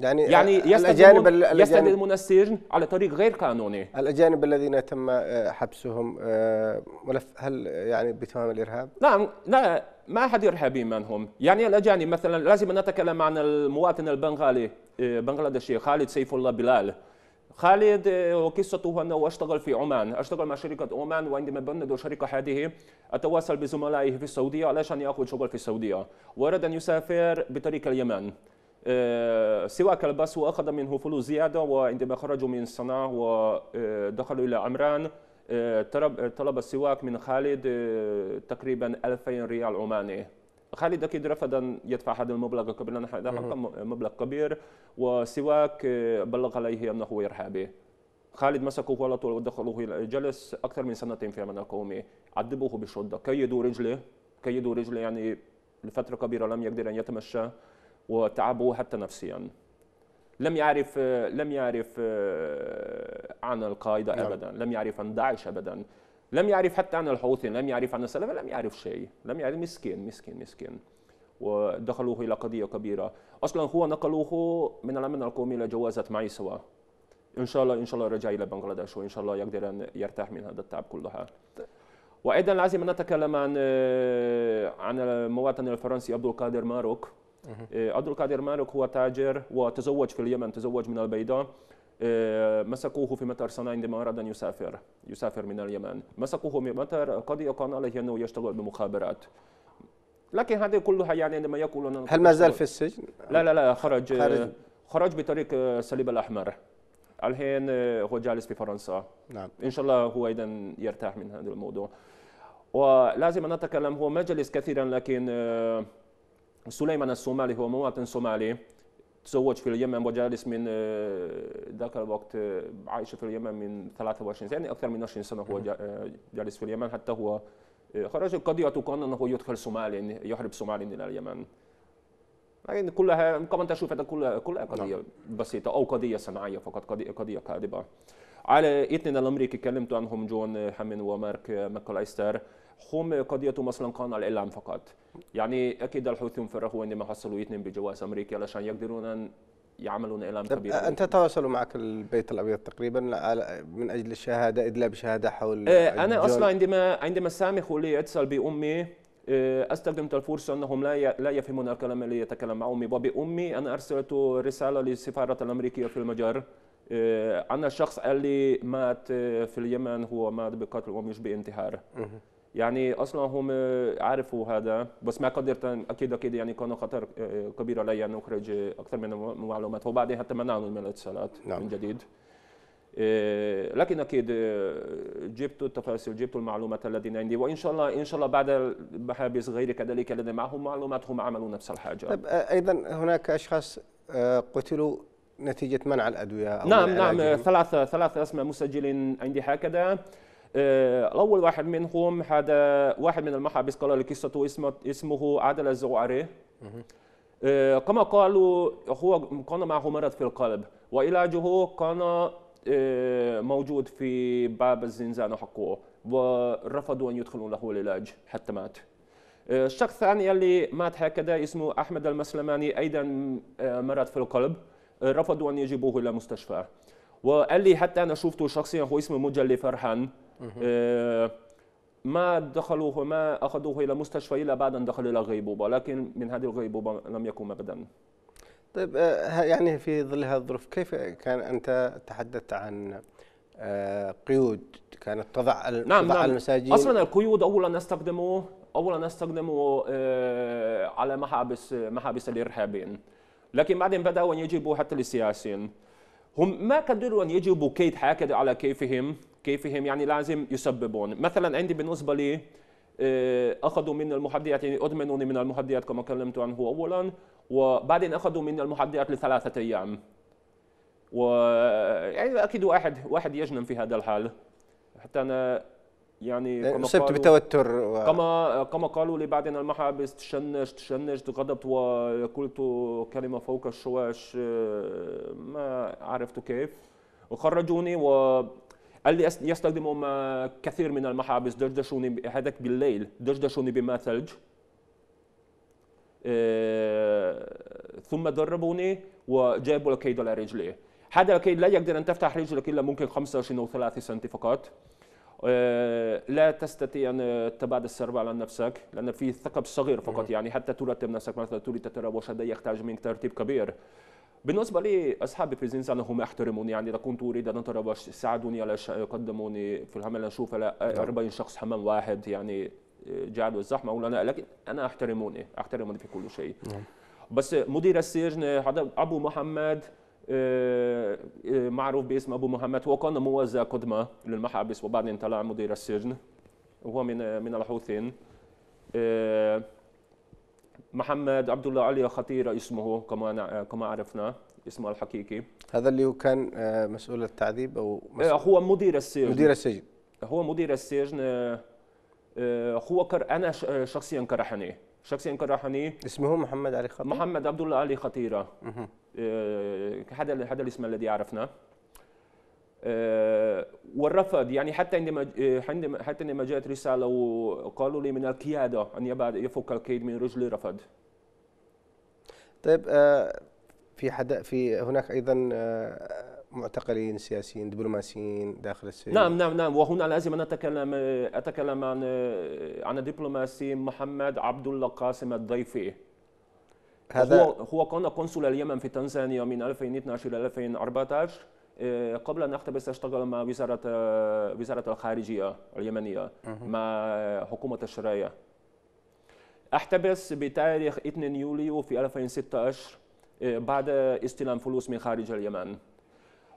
يعني يعني الاجانب يستخدمون السجن على طريق غير قانوني الاجانب الذين تم آه، حبسهم آه، ملف هل يعني بتمام الارهاب؟ نعم لا ما احد ارهابي منهم، يعني الاجانب مثلا لازم نتكلم عن المواطن البنغالي آه، بنغلاديشي خالد سيف الله بلال خالد وقصته انه اشتغل في عمان، اشتغل مع شركه عمان وعندما بندوا شركه هذه اتواصل بزملائه في السعوديه علشان ياخذ شغل في السعوديه، ورد ان يسافر بطريق اليمن. آه، سواك الباص وأخذ منه فلوس زيادة وعندما خرجوا من صنعاء ودخلوا آه، إلى عمران آه، طلب السواك من خالد تقريبا 2000 ريال عماني خالد اكيد رفض ان يدفع هذا المبلغ قبل ان هذا مبلغ كبير وسواك بلغ عليه انه ارهابي خالد مسكوه على طول ودخلوه جلس اكثر من سنتين في عمل القومي عذبوه بشده كيدوا رجله كيدوا رجله يعني لفتره كبيره لم يقدر ان يتمشى وتعبوه حتى نفسيا لم يعرف لم يعرف آه، عن القاعده نعم. ابدا لم يعرف عن داعش ابدا لم يعرف حتى عن الحوثي لم يعرف عن السلف لم يعرف شيء لم يعرف مسكين مسكين مسكين ودخلوه الى قضيه كبيره اصلا هو نقلوه من الامن القومي الى جوازه معي سوا ان شاء الله ان شاء الله رجع الى بنغلاديش وان شاء الله يقدر ان يرتاح من هذا التعب كلها وايضا لازم نتكلم عن آه، عن المواطن الفرنسي عبد القادر ماروك إيه، عبد القادر مالك هو تاجر وتزوج في اليمن تزوج من البيضاء إيه، مسكوه في مطار صنعاء عندما أراد أن يسافر يسافر من اليمن مسكوه في مطار قد يقال عليه أنه يشتغل بمخابرات لكن هذه كلها يعني عندما يقولون هل ما زال في السجن؟ لا لا لا خرج خارج. خرج بطريق الصليب آه، الأحمر الحين آه، هو جالس في فرنسا نعم. إن شاء الله هو أيضا يرتاح من هذا الموضوع ولازم أن نتكلم هو ما جلس كثيرا لكن آه، سليمان الصومالي هو مواطن صومالي تزوج في اليمن وجالس من ذاك الوقت عايش في اليمن من 23 سنه اكثر من 20 سنه هو جالس في اليمن حتى هو خرج القضيه كان انه يدخل صومالي يهرب صومالي من اليمن يعني كلها كما تشوف هذا كلها كلها قضيه بسيطه او قضيه صناعيه فقط قضيه قضيه كاذبه على اثنين الامريكي كلمت عنهم جون هامين ومارك ماكلايستر هم قضية مثلا قانع الإعلام فقط يعني أكيد الحوثيون فرغوا عندما حصلوا اثنين بجواز أمريكي علشان يقدرون أن يعملون إعلام كبير أنت تواصلوا معك البيت الأبيض تقريبا من أجل الشهادة إدلاء بشهادة حول إيه، أنا الجول. أصلا عندما عندما سامي خولي يتصل بأمي إيه، استخدمت الفرصه انهم لا لا يفهمون الكلام اللي يتكلم مع امي وبامي انا ارسلت رساله للسفاره الامريكيه في المجر عن إيه، الشخص اللي مات في اليمن هو مات بقتل ومش بانتحار يعني اصلا هم عرفوا هذا بس ما قدرت اكيد اكيد يعني كان خطر آه، كبير علي ان اخرج آه، اكثر من المعلومات وبعدين حتى من الاتصالات نعم. من جديد آه، لكن اكيد جبت التفاصيل جبت المعلومات التي عندي وان شاء الله ان شاء الله بعد المحابس غير كذلك الذي معهم معلومات هم عملوا نفس الحاجه طيب ايضا هناك اشخاص قتلوا نتيجة منع الأدوية أو نعم نعم ثلاثة ثلاثة أسماء مسجلين عندي هكذا آه، اول واحد منهم هذا واحد من المحابس قال لي قصته اسمه اسمه عادل الزعري آه، كما قالوا هو كان معه مرض في القلب وعلاجه كان آه، موجود في باب الزنزانة حقه ورفضوا أن يدخلوا له العلاج حتى مات الشخص الثاني اللي مات هكذا اسمه أحمد المسلماني أيضا مرض في القلب رفضوا أن يجيبوه إلى مستشفى وقال لي حتى أنا شفته شخصيا هو اسمه مجلي فرحان آه، ما دخلوه ما اخذوه الى مستشفى الا بعد ان دخل الى غيبوبه لكن من هذه الغيبوبه لم يكن ابدا طيب آه، يعني في ظل هذه الظروف كيف كان انت تحدثت عن آه، قيود كانت تضع نعم تضع نعم. المساجين اصلا القيود اولا استخدموه اولا استخدموا على محابس محابس الارهابيين لكن بعدين بداوا ان يجيبوا حتى للسياسيين هم ما قدروا ان يجيبوا كيد هكذا على كيفهم كيفهم يعني لازم يسببون مثلا عندي بالنسبه لي آه، اخذوا من المحديات يعني ادمنوني من المحديات كما كلمت عنه اولا وبعدين اخذوا من المحديات لثلاثه ايام و يعني اكيد واحد واحد يجنن في هذا الحال حتى انا يعني آه، كما اصبت بتوتر و... كما كما قالوا لي بعدين المحابس تشنجت تشنجت غضبت وقلت كلمه فوق الشواش آه، ما عرفت كيف وخرجوني و قال لي يستخدموا كثير من المحابس دردشوني هذاك بالليل دردشوني بماء ثلج آه، ثم دربوني وجابوا الكيد على رجلي هذا الكيد لا يقدر ان تفتح رجلك الا ممكن 25 او 30 سم فقط آه، لا تستطيع ان تبعد السرب على نفسك لان في ثقب صغير فقط يعني حتى ترتب نفسك مثلا تريد تتراوش هذا يحتاج منك ترتيب كبير بالنسبه لي بريزنس انا هم احترموني يعني اذا كنت اريد ان اتربى ساعدوني على قدموني في الحمل اشوف 40 نعم. شخص حمام واحد يعني جعلوا الزحمه ولا انا لكن انا احترموني احترموني في كل شيء نعم. بس مدير السجن هذا ابو محمد آه، آه، معروف باسم ابو محمد هو كان موزع قدمه للمحابس وبعدين طلع مدير السجن وهو من آه، من الحوثيين محمد عبد الله علي خطير اسمه كما كما عرفنا اسمه الحقيقي هذا اللي هو كان آه، مسؤول التعذيب او آه، مسؤول هو مدير السجن مدير السجن هو مدير السجن آه، هو كر انا شخصيا كرهني شخصيا كرهني اسمه محمد علي خطيره محمد عبد الله علي خطيره هذا هذا الاسم الذي عرفناه آه، والرفض يعني حتى عندما آه، حتى عندما جاءت رساله وقالوا لي من القياده ان يبعد يفك الكيد من رجلي رفض طيب آه، في حد في هناك ايضا معتقلين سياسيين دبلوماسيين داخل السجن نعم نعم نعم وهنا لازم ان اتكلم اتكلم عن عن الدبلوماسي محمد عبد الله قاسم الضيفي هذا هو هو كان قنصل اليمن في تنزانيا من 2012 الى 2014 إيه، قبل ان اقتبس اشتغل مع وزاره آه، وزاره الخارجيه اليمنيه مع آه، حكومه الشرعيه احتبس بتاريخ 2 يوليو في 2016 إيه، بعد استلام فلوس من خارج اليمن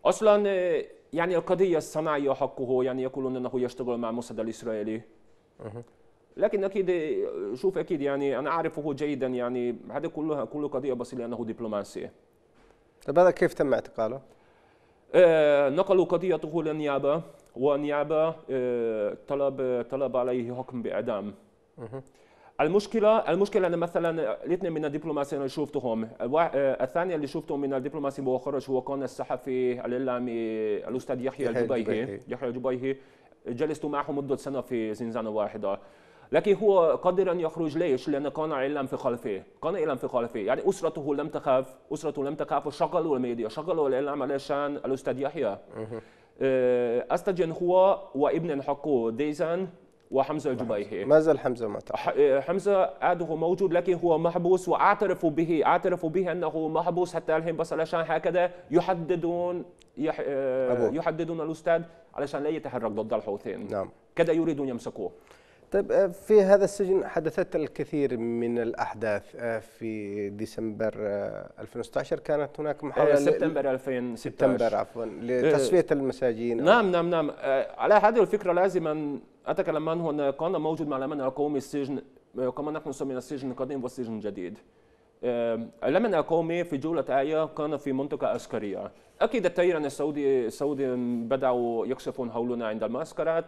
اصلا إيه، يعني القضيه الصناعيه حقه يعني يقولون انه يشتغل مع الموساد الاسرائيلي لكن اكيد شوف اكيد يعني انا اعرفه جيدا يعني هذا كلها كل قضيه بسيطه لانه دبلوماسي طب هذا كيف تم اعتقاله؟ آه، نقلوا قضيته للنيابة والنيابة آه، طلب طلب عليه حكم بإعدام المشكلة المشكلة أنا مثلا الاثنين من الدبلوماسيين اللي شفتهم آه، الثانية اللي شفتهم من الدبلوماسي مؤخرا هو كان الصحفي الإعلامي الأستاذ يحيى الجبيهي يحيى الجبيهي جلست معه مدة سنة في زنزانة واحدة لكن هو قادر أن يخرج ليش؟ لأن كان علم في خلفه كان علم في خلفه يعني أسرته لم تخاف أسرته لم تخاف وشغلوا الميديا شغلوا الإعلام علشان الأستاذ يحيى آه، أستجن هو وابن حقه ديزان وحمزه الجبيهي ما زال حمزه مات حمزه عاده هو موجود لكن هو محبوس واعترفوا به اعترفوا به انه محبوس حتى الحين بس علشان هكذا يحددون يح... آه، يحددون الاستاذ علشان لا يتحرك ضد الحوثيين نعم كذا يريدون يمسكوه طيب آه، في هذا السجن حدثت الكثير من الأحداث آه، في ديسمبر 2016 آه، كانت هناك محاولة سبتمبر 2016 سبتمبر عفوا لتصفية المساجين نعم نعم نعم على هذه الفكرة لازم أن أتكلم عنه أن كان موجود معلمنا القومي السجن كما نحن نسميه السجن القديم والسجن الجديد علمنا القومي في جولة آية كان في منطقة عسكرية أكيد التيران السعودي السعودي بدأوا يكشفون حولنا عند المعسكرات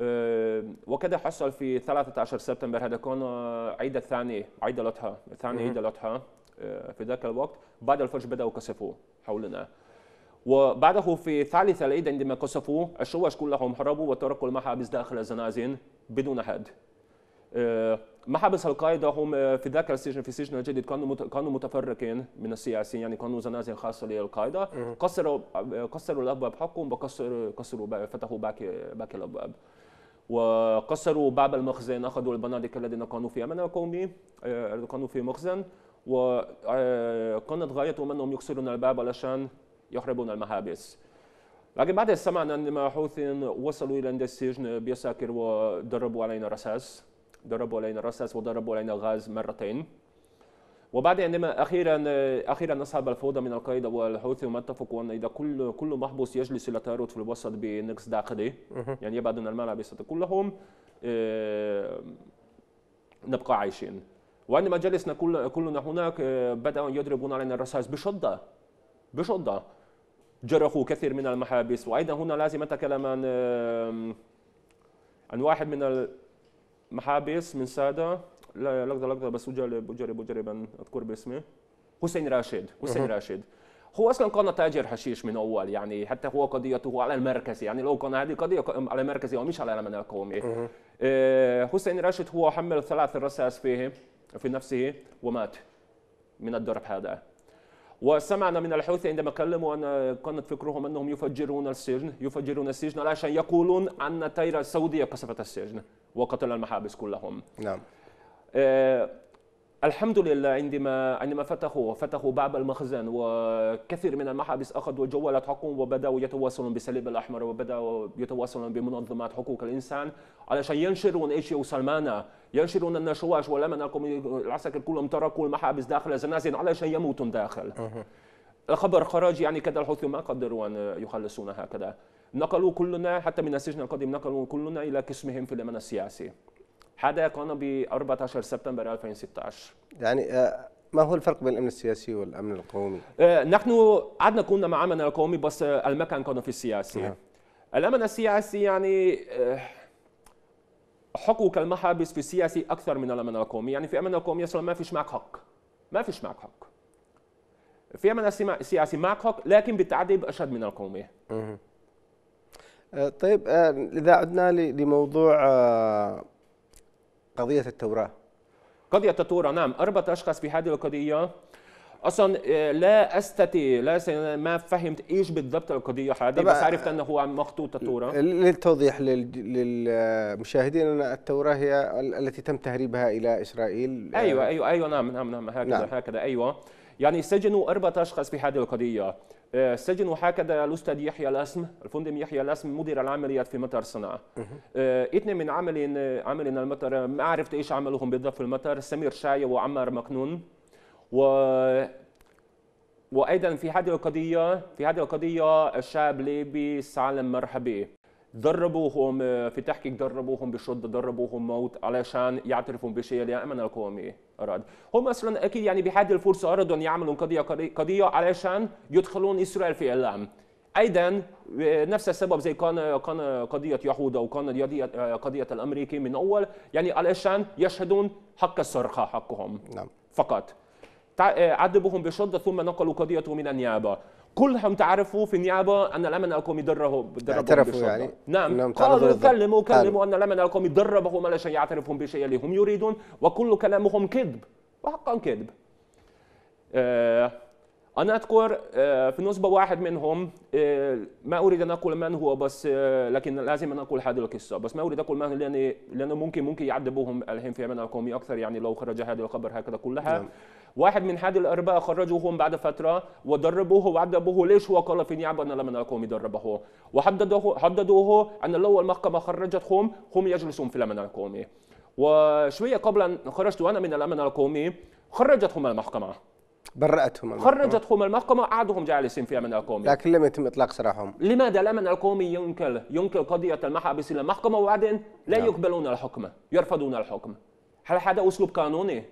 آه، وكذا حصل في 13 سبتمبر هذا كان آه، عيد الثاني عيد الأضحى ثاني عيد الأضحى آه، في ذاك الوقت بعد الفجر بدأوا كسفوا حولنا وبعده في ثالث العيد عندما كسفوا الشوش كلهم هربوا وتركوا المحابس داخل الزنازين بدون حد محابس القاعدة هم في ذاك السجن في السجن الجديد كانوا كانوا متفرقين من السياسيين يعني كانوا زنازين خاصة للقاعدة قصروا قصروا الأبواب حقهم وكسروا كسروا فتحوا باقي باقي الأبواب وكسروا باب المخزن اخذوا البنادق الذين كانوا في امن قومي آه، كانوا في مخزن وكانت آه، غايتهم انهم يكسرون الباب علشان يحربون المحابس لكن بعد سمعنا ان الحوثيين وصلوا الى السجن بيساكر ودربوا علينا الرصاص دربوا علينا الرصاص وضربوا علينا الغاز مرتين وبعد عندما اخيرا اخيرا نصعب الفوضى من القاعده والحوثي وما اتفقوا ان اذا كل كل محبوس يجلس الى تعرض في الوسط بنقص داخلي يعني يبعد ان الملعب كلهم آه، نبقى عايشين وعندما جلسنا كل كلنا هناك آه، بداوا يضربون علينا الرصاص بشده بشده جرحوا كثير من المحابس وايضا هنا لازم اتكلم عن عن واحد من المحابس من ساده لا لحظه لحظه بس اجرب اجرب اجرب ان اذكر باسمه حسين راشد حسين راشد هو اصلا كان تاجر حشيش من اول يعني حتى هو قضيته على المركزي يعني لو كان هذه قضيه على المركزي ومش على الامن القومي آه، حسين راشد هو حمل ثلاث رصاص فيه في نفسه ومات من الضرب هذا وسمعنا من الحوثي عندما كلموا أن كانت فكرهم أنهم يفجرون السجن يفجرون السجن علشان يقولون أن تيرا السعودية قصفت السجن وقتل المحابس كلهم نعم آه، الحمد لله عندما عندما فتحوا فتحوا باب المخزن وكثير من المحابس اخذوا جوالات حقهم وبداوا يتواصلون بالصليب الاحمر وبداوا يتواصلون بمنظمات حقوق الانسان علشان ينشرون ايش يوصل معنا ينشرون النشواش ولمن العسكر كلهم تركوا المحابس داخل الزنازين علشان يموتوا داخل الخبر خرج يعني كذا الحوثي ما قدروا ان يخلصونا هكذا نقلوا كلنا حتى من السجن القديم نقلوا كلنا الى قسمهم في اليمن السياسي هذا كان ب 14 سبتمبر 2016 يعني آه، ما هو الفرق بين الامن السياسي والامن القومي؟ آه، نحن عدنا كنا مع امن القومي بس آه، المكان كان في السياسي نعم. الامن السياسي يعني حقوق المحابس في السياسي اكثر من الامن القومي يعني في امن القومي اصلا ما فيش معك حق ما فيش معك حق في امن السياسي معك حق لكن بالتعذيب اشد من القومي طيب اذا عدنا لموضوع قضية التوراة قضية التوراة نعم أربعة أشخاص في هذه القضية اصلا آه، لا استطيع لا ما فهمت ايش بالضبط القضيه هذه بس عرفت انه هو مخطوط التوراه للتوضيح للمشاهدين ان التوراه هي التي تم تهريبها الى اسرائيل ايوه ايوه ايوه نعم نعم نعم هكذا نعم. هكذا ايوه يعني سجنوا اربعه اشخاص في هذه القضيه آه، سجن وهكذا الاستاذ يحيى الاسم الفندم يحيى الاسم مدير العمليات في مطار صنعاء آه، اثنين من عاملين عاملين المطار ما عرفت ايش عملهم بالضبط في المطار سمير شاي وعمار مكنون و وايضا في هذه القضيه في هذه القضيه الشاب ليبي سالم مرحبي ضربوهم آه، في تحقيق ضربوهم بشده ضربوهم موت علشان يعترفوا بشيء لامن القومي أراد هم أصلا أكيد يعني بهذه الفرصة أرادوا أن يعملوا قضية قضية علشان يدخلون إسرائيل في إعلام ايضا نفس السبب زي كان كان قضيه يهودا وكان قضيه الامريكي من اول يعني علشان يشهدون حق السرقه حقهم نعم. فقط عذبهم بشده ثم نقلوا قضيته من النيابه كلهم تعرفوا في النيابه ان الامن القومي يدربهم اعترفوا يعني نعم قالوا كلموا كلموا ان الامن القومي يدربهم على شيء يعترفون بشيء اللي هم يريدون وكل كلامهم كذب وحقا كذب آه انا اذكر آه في نسبه واحد منهم آه ما اريد ان اقول من هو بس آه، لكن لازم ان اقول هذه القصه بس ما اريد اقول من لان لانه ممكن ممكن يعذبوهم الحين في الامن القومي اكثر يعني لو خرج هذا الخبر هكذا كلها نعم. واحد من هذه الأربعة خرجوهم بعد فترة ودربوه وعذبوه ليش هو قال في نيابة أن لم نراكم يدربوه وحددوه حددوه أن لو المحكمة خرجتهم هم يجلسون في الأمن القومي وشوية قبل أن خرجت أنا من الأمن القومي خرجتهم المحكمة برأتهم المحكمة. خرجتهم المحكمة قعدوهم جالسين في الأمن القومي لكن لم يتم إطلاق سراحهم لماذا الأمن القومي ينكر ينكر قضية المحابس إلى المحكمة وبعدين لا, لا نعم. يقبلون الحكم يرفضون الحكم هل هذا أسلوب قانوني؟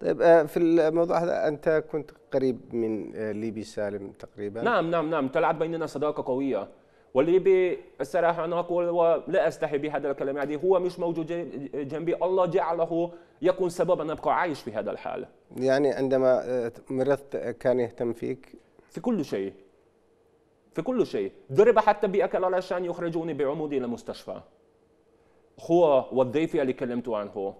طيب آه، في الموضوع هذا انت كنت قريب من آه، ليبي سالم تقريبا نعم نعم نعم طلعت بيننا صداقه قويه وليبي الصراحه انا اقول ولا استحي بهذا الكلام يعني هو مش موجود جنبي الله جعله يكون سبب ان ابقى عايش في هذا الحال يعني عندما آه، مرضت كان يهتم فيك في كل شيء في كل شيء ضرب حتى باكل علشان يخرجوني بعمودي الى المستشفى هو والضيف اللي كلمت عنه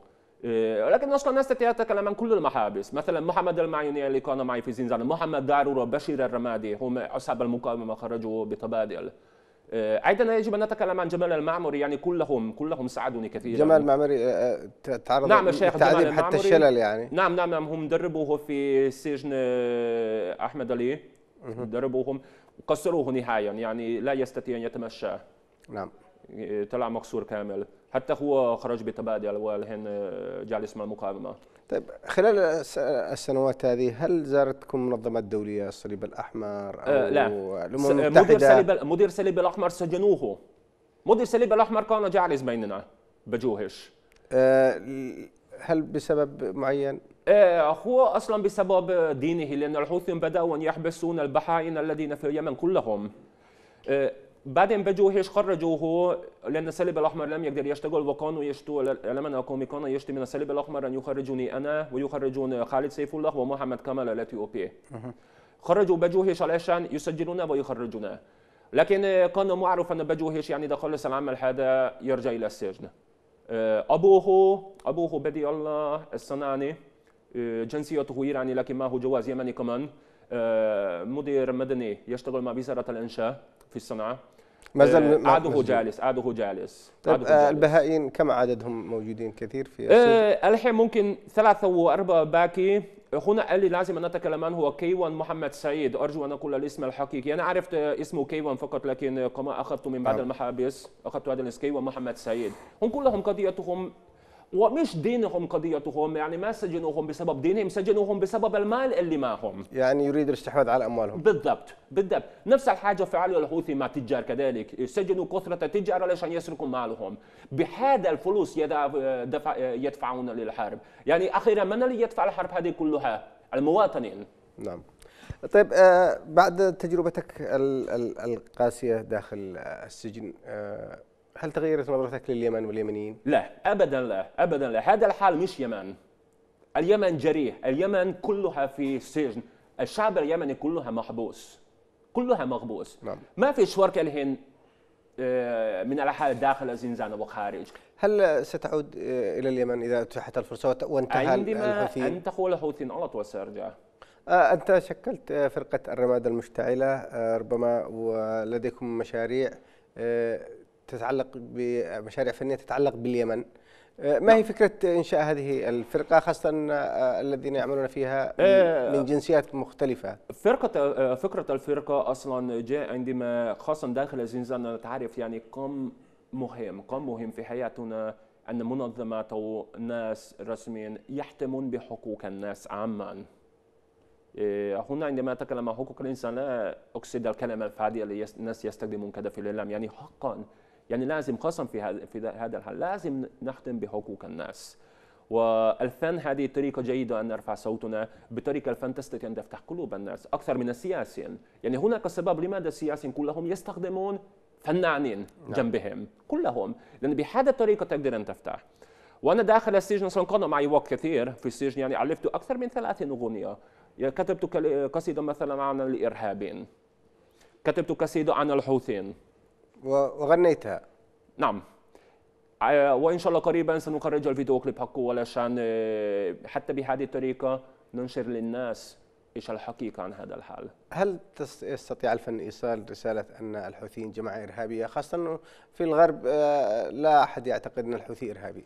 إيه، ولكن نشط الناس تتكلم عن كل المحابس مثلا محمد المعيوني اللي كان معي في زنزانة محمد دارور وبشير الرمادي هم أصحاب المقاومة خرجوا بتبادل إيه، ايضا يجب ان نتكلم عن جمال المعمري يعني كلهم كلهم ساعدوني كثيرا جمال المعمري إيه، تعرض نعم الشيخ جمال المعمري حتى الشلل يعني نعم نعم نعم هم دربوه في سجن احمد علي دربوهم قصروه نهائيا يعني لا يستطيع ان يتمشى نعم طلع مكسور كامل حتى هو خرج بتبادل والحين آه، جالس مع المقاومه طيب خلال السنوات هذه هل زارتكم منظمات دوليه الصليب الاحمر آه، او لا الامم آه، المتحده مدير مدير الصليب الاحمر سجنوه مدير الصليب الاحمر كان جالس بيننا بجوهش هل بسبب معين؟ هو اصلا بسبب دينه لان الحوثيين بداوا يحبسون البحائن الذين في اليمن كلهم بعدين بدوا هيش خرجوه لأن الصليب الأحمر لم يقدر يشتغل وكانوا يشتوا لمن كومي كان يشتي من الصليب الأحمر أن يخرجوني أنا ويخرجون خالد سيف الله ومحمد كمال الأثيوبي خرجوا هيش علشان يسجلونه ويخرجونه لكن كان معروف أن هيش يعني إذا خلص العمل هذا يرجع إلى السجن آه، أبوه أبوه بدي الله الصناني آه، جنسيته إيراني لكن ما هو جواز يمني كمان آه، مدير مدني يشتغل مع وزارة الإنشاء في صنعاء ما زال آه، عاده جالس عاده جالس طيب آه البهائيين كم عددهم موجودين كثير في آه الحين ممكن ثلاثة وأربعة باقي هنا اللي لازم أن نتكلم عنه هو كيوان محمد سعيد أرجو أن أقول الاسم الحقيقي أنا عرفت اسمه كيوان فقط لكن كما أخذت من بعض نعم. المحابس أخذت هذا الاسم كيوان محمد سعيد هم كلهم قضيتهم ومش دينهم قضيتهم يعني ما سجنوهم بسبب دينهم سجنوهم بسبب المال اللي معهم يعني يريد الاستحواذ على اموالهم بالضبط بالضبط نفس الحاجه فعلوا الحوثي مع التجار كذلك سجنوا كثره التجار علشان يسرقوا مالهم بهذا الفلوس يدفع يدفعون للحرب يعني اخيرا من اللي يدفع الحرب هذه كلها المواطنين نعم طيب آه، بعد تجربتك القاسيه داخل السجن آه، هل تغيرت نظرتك لليمن واليمنيين؟ لا أبدا لا أبدا لا هذا الحال مش يمن اليمن جريء اليمن كلها في سجن الشعب اليمني كلها محبوس كلها مغبوس نعم. ما في شورك الهند آه، من الحال داخل الزنزانه وخارج هل ستعود آه، إلى اليمن إذا اتاحت الفرصة وانتهى عندما أنتقل الحوثيين على طول سأرجع آه، أنت شكلت فرقة الرماد المشتعلة ربما ولديكم مشاريع تتعلق بمشاريع فنيه تتعلق باليمن آه، ما نعم. هي فكرة إنشاء هذه الفرقة خاصة آه، الذين يعملون فيها آه، من جنسيات مختلفة؟ فرقة فكرة الفرقة أصلا جاء عندما خاصة داخل زنزانة تعرف يعني كم مهم كم مهم في حياتنا أن منظمات أو ناس رسميين يحتمون بحقوق الناس عاماً هنا عندما أتكلم عن حقوق الإنسان لا أقصد الكلمة الفادية اللي الناس يستخدمون كذا في الإعلام يعني حقا يعني لازم قسم في هذا في هذا الحال لازم نخدم بحقوق الناس والفن هذه طريقة جيدة أن نرفع صوتنا بطريقة الفن تستطيع أن تفتح قلوب الناس أكثر من السياسيين يعني هناك سبب لماذا السياسيين كلهم يستخدمون فنانين نعم. جنبهم كلهم لأن بهذه الطريقة تقدر أن تفتح وأنا داخل السجن أصلا كان معي وقت كثير في السجن يعني ألفت أكثر من 30 أغنية يعني كتبت قصيدة مثلا عن الإرهابين كتبت قصيدة عن الحوثيين وغنيتها نعم آه، وان شاء الله قريبا سنخرج الفيديو كليب حقه علشان آه، حتى بهذه الطريقه ننشر للناس ايش الحقيقه عن هذا الحال. هل يستطيع الفن ايصال رساله ان الحوثيين جماعه ارهابيه خاصه انه في الغرب آه، لا احد يعتقد ان الحوثي ارهابي.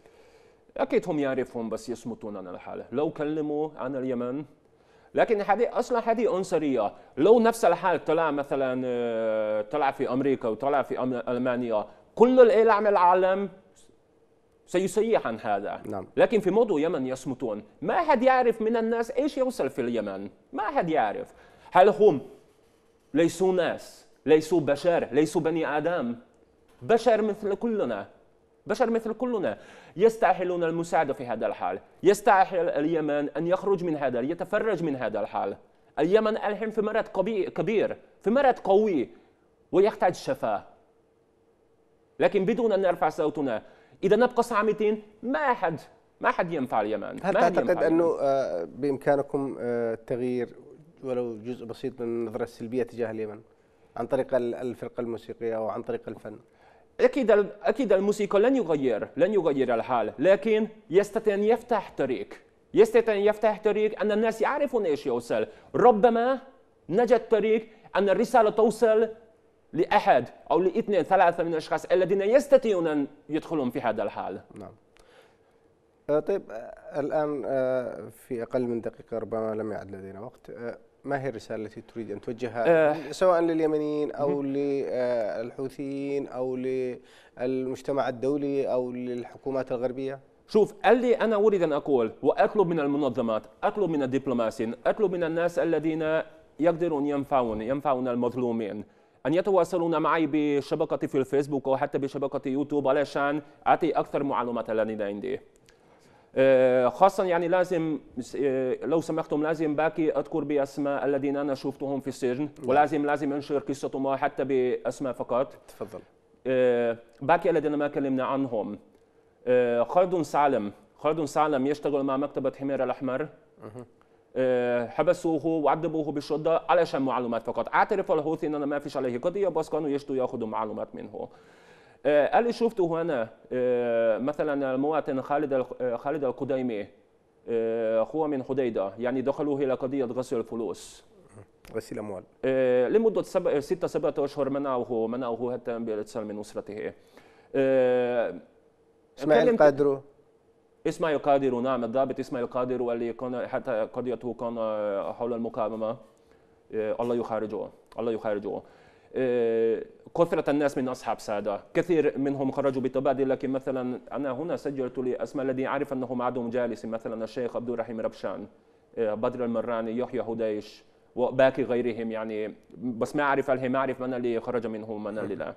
اكيد هم يعرفون بس يصمتون عن الحاله، لو كلموا عن اليمن لكن هذه اصلا هذه عنصريه لو نفس الحال طلع مثلا آه، طلع في امريكا وطلع في المانيا كل الاعلام العالم سيصيح عن هذا نعم. لكن في موضوع اليمن يصمتون ما حد يعرف من الناس ايش يوصل في اليمن ما حد يعرف هل هم ليسوا ناس ليسوا بشر ليسوا بني ادم بشر مثل كلنا بشر مثل كلنا يستاهلون المساعدة في هذا الحال يستاهل اليمن أن يخرج من هذا يتفرج من هذا الحال اليمن الحين في مرض كبير في مرض قوي ويحتاج شفاء لكن بدون أن نرفع صوتنا إذا نبقى صامتين ما أحد ما أحد ينفع اليمن هل تعتقد أنه آه، بإمكانكم التغيير آه، ولو جزء بسيط من النظرة السلبية تجاه اليمن عن طريق الفرقة الموسيقية أو عن طريق الفن أكيد أكيد الموسيقى لن يغير لن يغير الحال لكن يستطيع أن يفتح طريق يستطيع أن يفتح طريق أن الناس يعرفون إيش يوصل ربما نجد طريق أن الرسالة توصل لأحد أو لاثنين ثلاثة من الأشخاص الذين يستطيعون أن يدخلون في هذا الحال نعم آه، طيب آه، الآن آه، في أقل من دقيقة ربما لم يعد لدينا وقت ما هي الرسالة التي تريد أن توجهها أه سواء لليمنيين أو للحوثيين أو للمجتمع الدولي أو للحكومات الغربية؟ شوف اللي أنا أريد أن أقول وأطلب من المنظمات أطلب من الدبلوماسيين أطلب من الناس الذين يقدرون ينفعون ينفعون المظلومين أن يتواصلون معي بشبكتي في الفيسبوك أو حتى بشبكة يوتيوب علشان أعطي أكثر معلومات لدي عندي آه، خاصة يعني لازم آه، لو سمحتم لازم باكي أذكر بأسماء الذين أنا شفتهم في السجن نعم. ولازم لازم أنشر قصتهم حتى بأسماء فقط تفضل آه، باكي الذين ما كلمنا عنهم خالد سالم خالد سالم يشتغل مع مكتبة حمير الأحمر حبسوه وعذبوه بشدة علشان معلومات فقط اعترف الحوثي أن ما فيش عليه قضية بس كانوا يشتوا يأخذوا معلومات منه اللي آه، شفته هنا آه، مثلا المواطن خالد آه، خالد القديمي هو من حديده يعني دخلوه الى قضيه غسل الفلوس غسيل اموال لمده سبع ستة سبعة اشهر منعه منعه حتى بالاتصال من اسرته اسماعيل قادرو اسماعيل قادرو نعم الضابط اسماعيل قادرو اللي كان حتى قضيته كان حول المقاومه الله يخرجه الله يخرجه آه، كثرة الناس من أصحاب سادة كثير منهم خرجوا بتبادل لكن مثلا أنا هنا سجلت لي أسماء الذي أعرف أنهم معدوم جالس مثلا الشيخ عبد الرحيم ربشان آه، بدر المراني يحيى هديش وباقي غيرهم يعني بس ما أعرف ما أعرف من اللي خرج منهم من اللي لا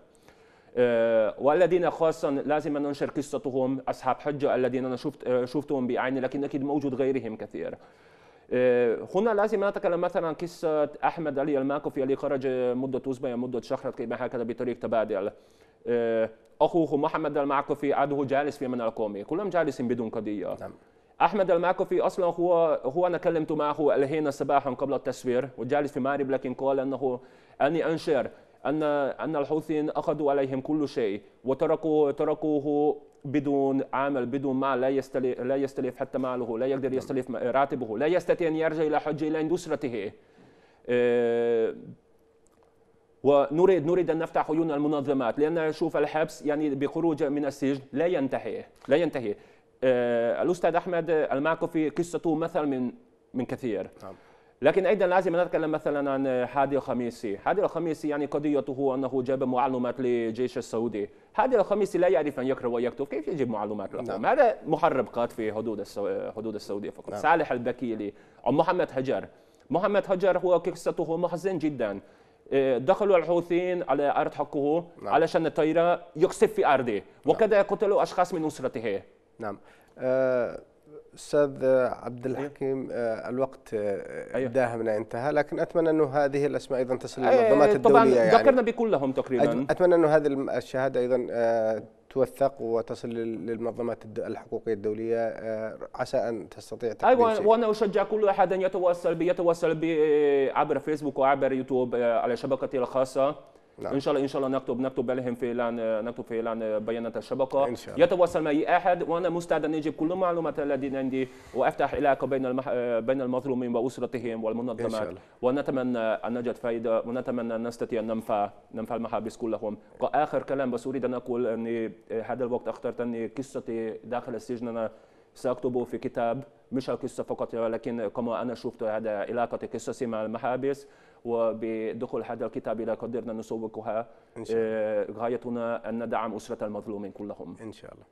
آه، والذين خاصة لازم ننشر قصتهم أصحاب حجة الذين أنا شفت شفتهم بعيني لكن أكيد موجود غيرهم كثير آه، هنا لازم نتكلم مثلا قصة أحمد علي الماكوفي اللي خرج مدة أسبوع مدة شهر تقريبا هكذا بطريق تبادل آه، أخوه محمد المعكوفي عده جالس في من القومي كلهم جالسين بدون قضية نعم. احمد المعكوفي اصلا هو هو انا كلمت معه الهينا صباحا قبل التصوير وجالس في مارب لكن قال انه اني انشر ان ان الحوثيين اخذوا عليهم كل شيء وتركوا تركوه بدون عمل بدون ما لا يستلف لا يستلف حتى ماله لا يقدر نعم. يستلف راتبه لا يستطيع ان يرجع الى حجه الى اسرته آه، ونريد نريد ان نفتح عيون المنظمات لان شوف الحبس يعني بخروج من السجن لا ينتهي لا ينتهي آه، الاستاذ احمد المعكفي قصته مثل من من كثير نعم. لكن ايضا لازم نتكلم مثلا عن حادي الخميسي، حادي الخميسي يعني قضيته انه جاب معلومات للجيش السعودي هذا الخميس لا يعرف أن يقرأ ويكتب كيف يجيب معلومات الاقوام؟ نعم. هذا محربقات في حدود السو... حدود السعودية فقط نعم. صالح البكيلي أو محمد هجر محمد هجر هو قصته محزن جدا آه، دخلوا الحوثيين على أرض حقه نعم. علشان الطائرة يقصف في أرضه نعم. وكذا قتلوا أشخاص من أسرته نعم أه استاذ عبد الحكيم أيوه. آه، الوقت آه، أيوه. داهمنا انتهى لكن اتمنى انه هذه الاسماء ايضا تصل للمنظمات آه، أيوه الدوليه طبعا يعني ذكرنا بكلهم تقريبا اتمنى انه هذه الشهاده ايضا توثق وتصل للمنظمات الحقوقيه الدوليه عسى ان تستطيع تقديم ايوه شيء. وانا اشجع كل احد ان يتواصل بي يتواصل بي عبر فيسبوك وعبر يوتيوب على شبكتي الخاصه نعم. ان شاء الله ان شاء الله نكتب نكتب لهم في اعلان نكتب في اعلان بيانات الشبكه إن شاء الله. يتواصل معي احد وانا مستعد ان اجيب كل المعلومات التي عندي وافتح علاقه بين المح... بين المظلومين واسرتهم والمنظمات إن شاء الله. ونتمنى ان نجد فائده ونتمنى ان نستطيع ان ننفع ننفع المحابس كلهم اخر كلام بس اريد ان اقول اني هذا الوقت اخترت اني قصتي داخل السجن انا ساكتبه في كتاب مش القصه فقط ولكن كما انا شفت هذا علاقه قصصي مع المحابس وبدخول هذا الكتاب إذا قدرنا نسوقها إن شاء الله. آه، غايتنا أن ندعم أسرة المظلومين كلهم إن شاء الله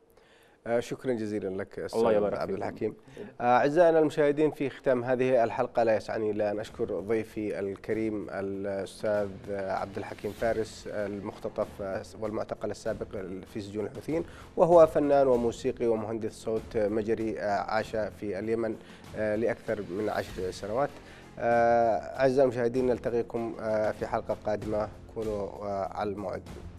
آه، شكرا جزيلا لك استاذ عبد الحكيم آه، اعزائنا المشاهدين في ختام هذه الحلقه لا يسعني الا ان اشكر ضيفي الكريم الاستاذ عبد الحكيم فارس المختطف والمعتقل السابق في سجون الحوثيين وهو فنان وموسيقي ومهندس صوت مجري عاش في اليمن لاكثر من عشر سنوات آه، أعزائي المشاهدين نلتقيكم آه، في حلقة قادمة كونوا آه، على الموعد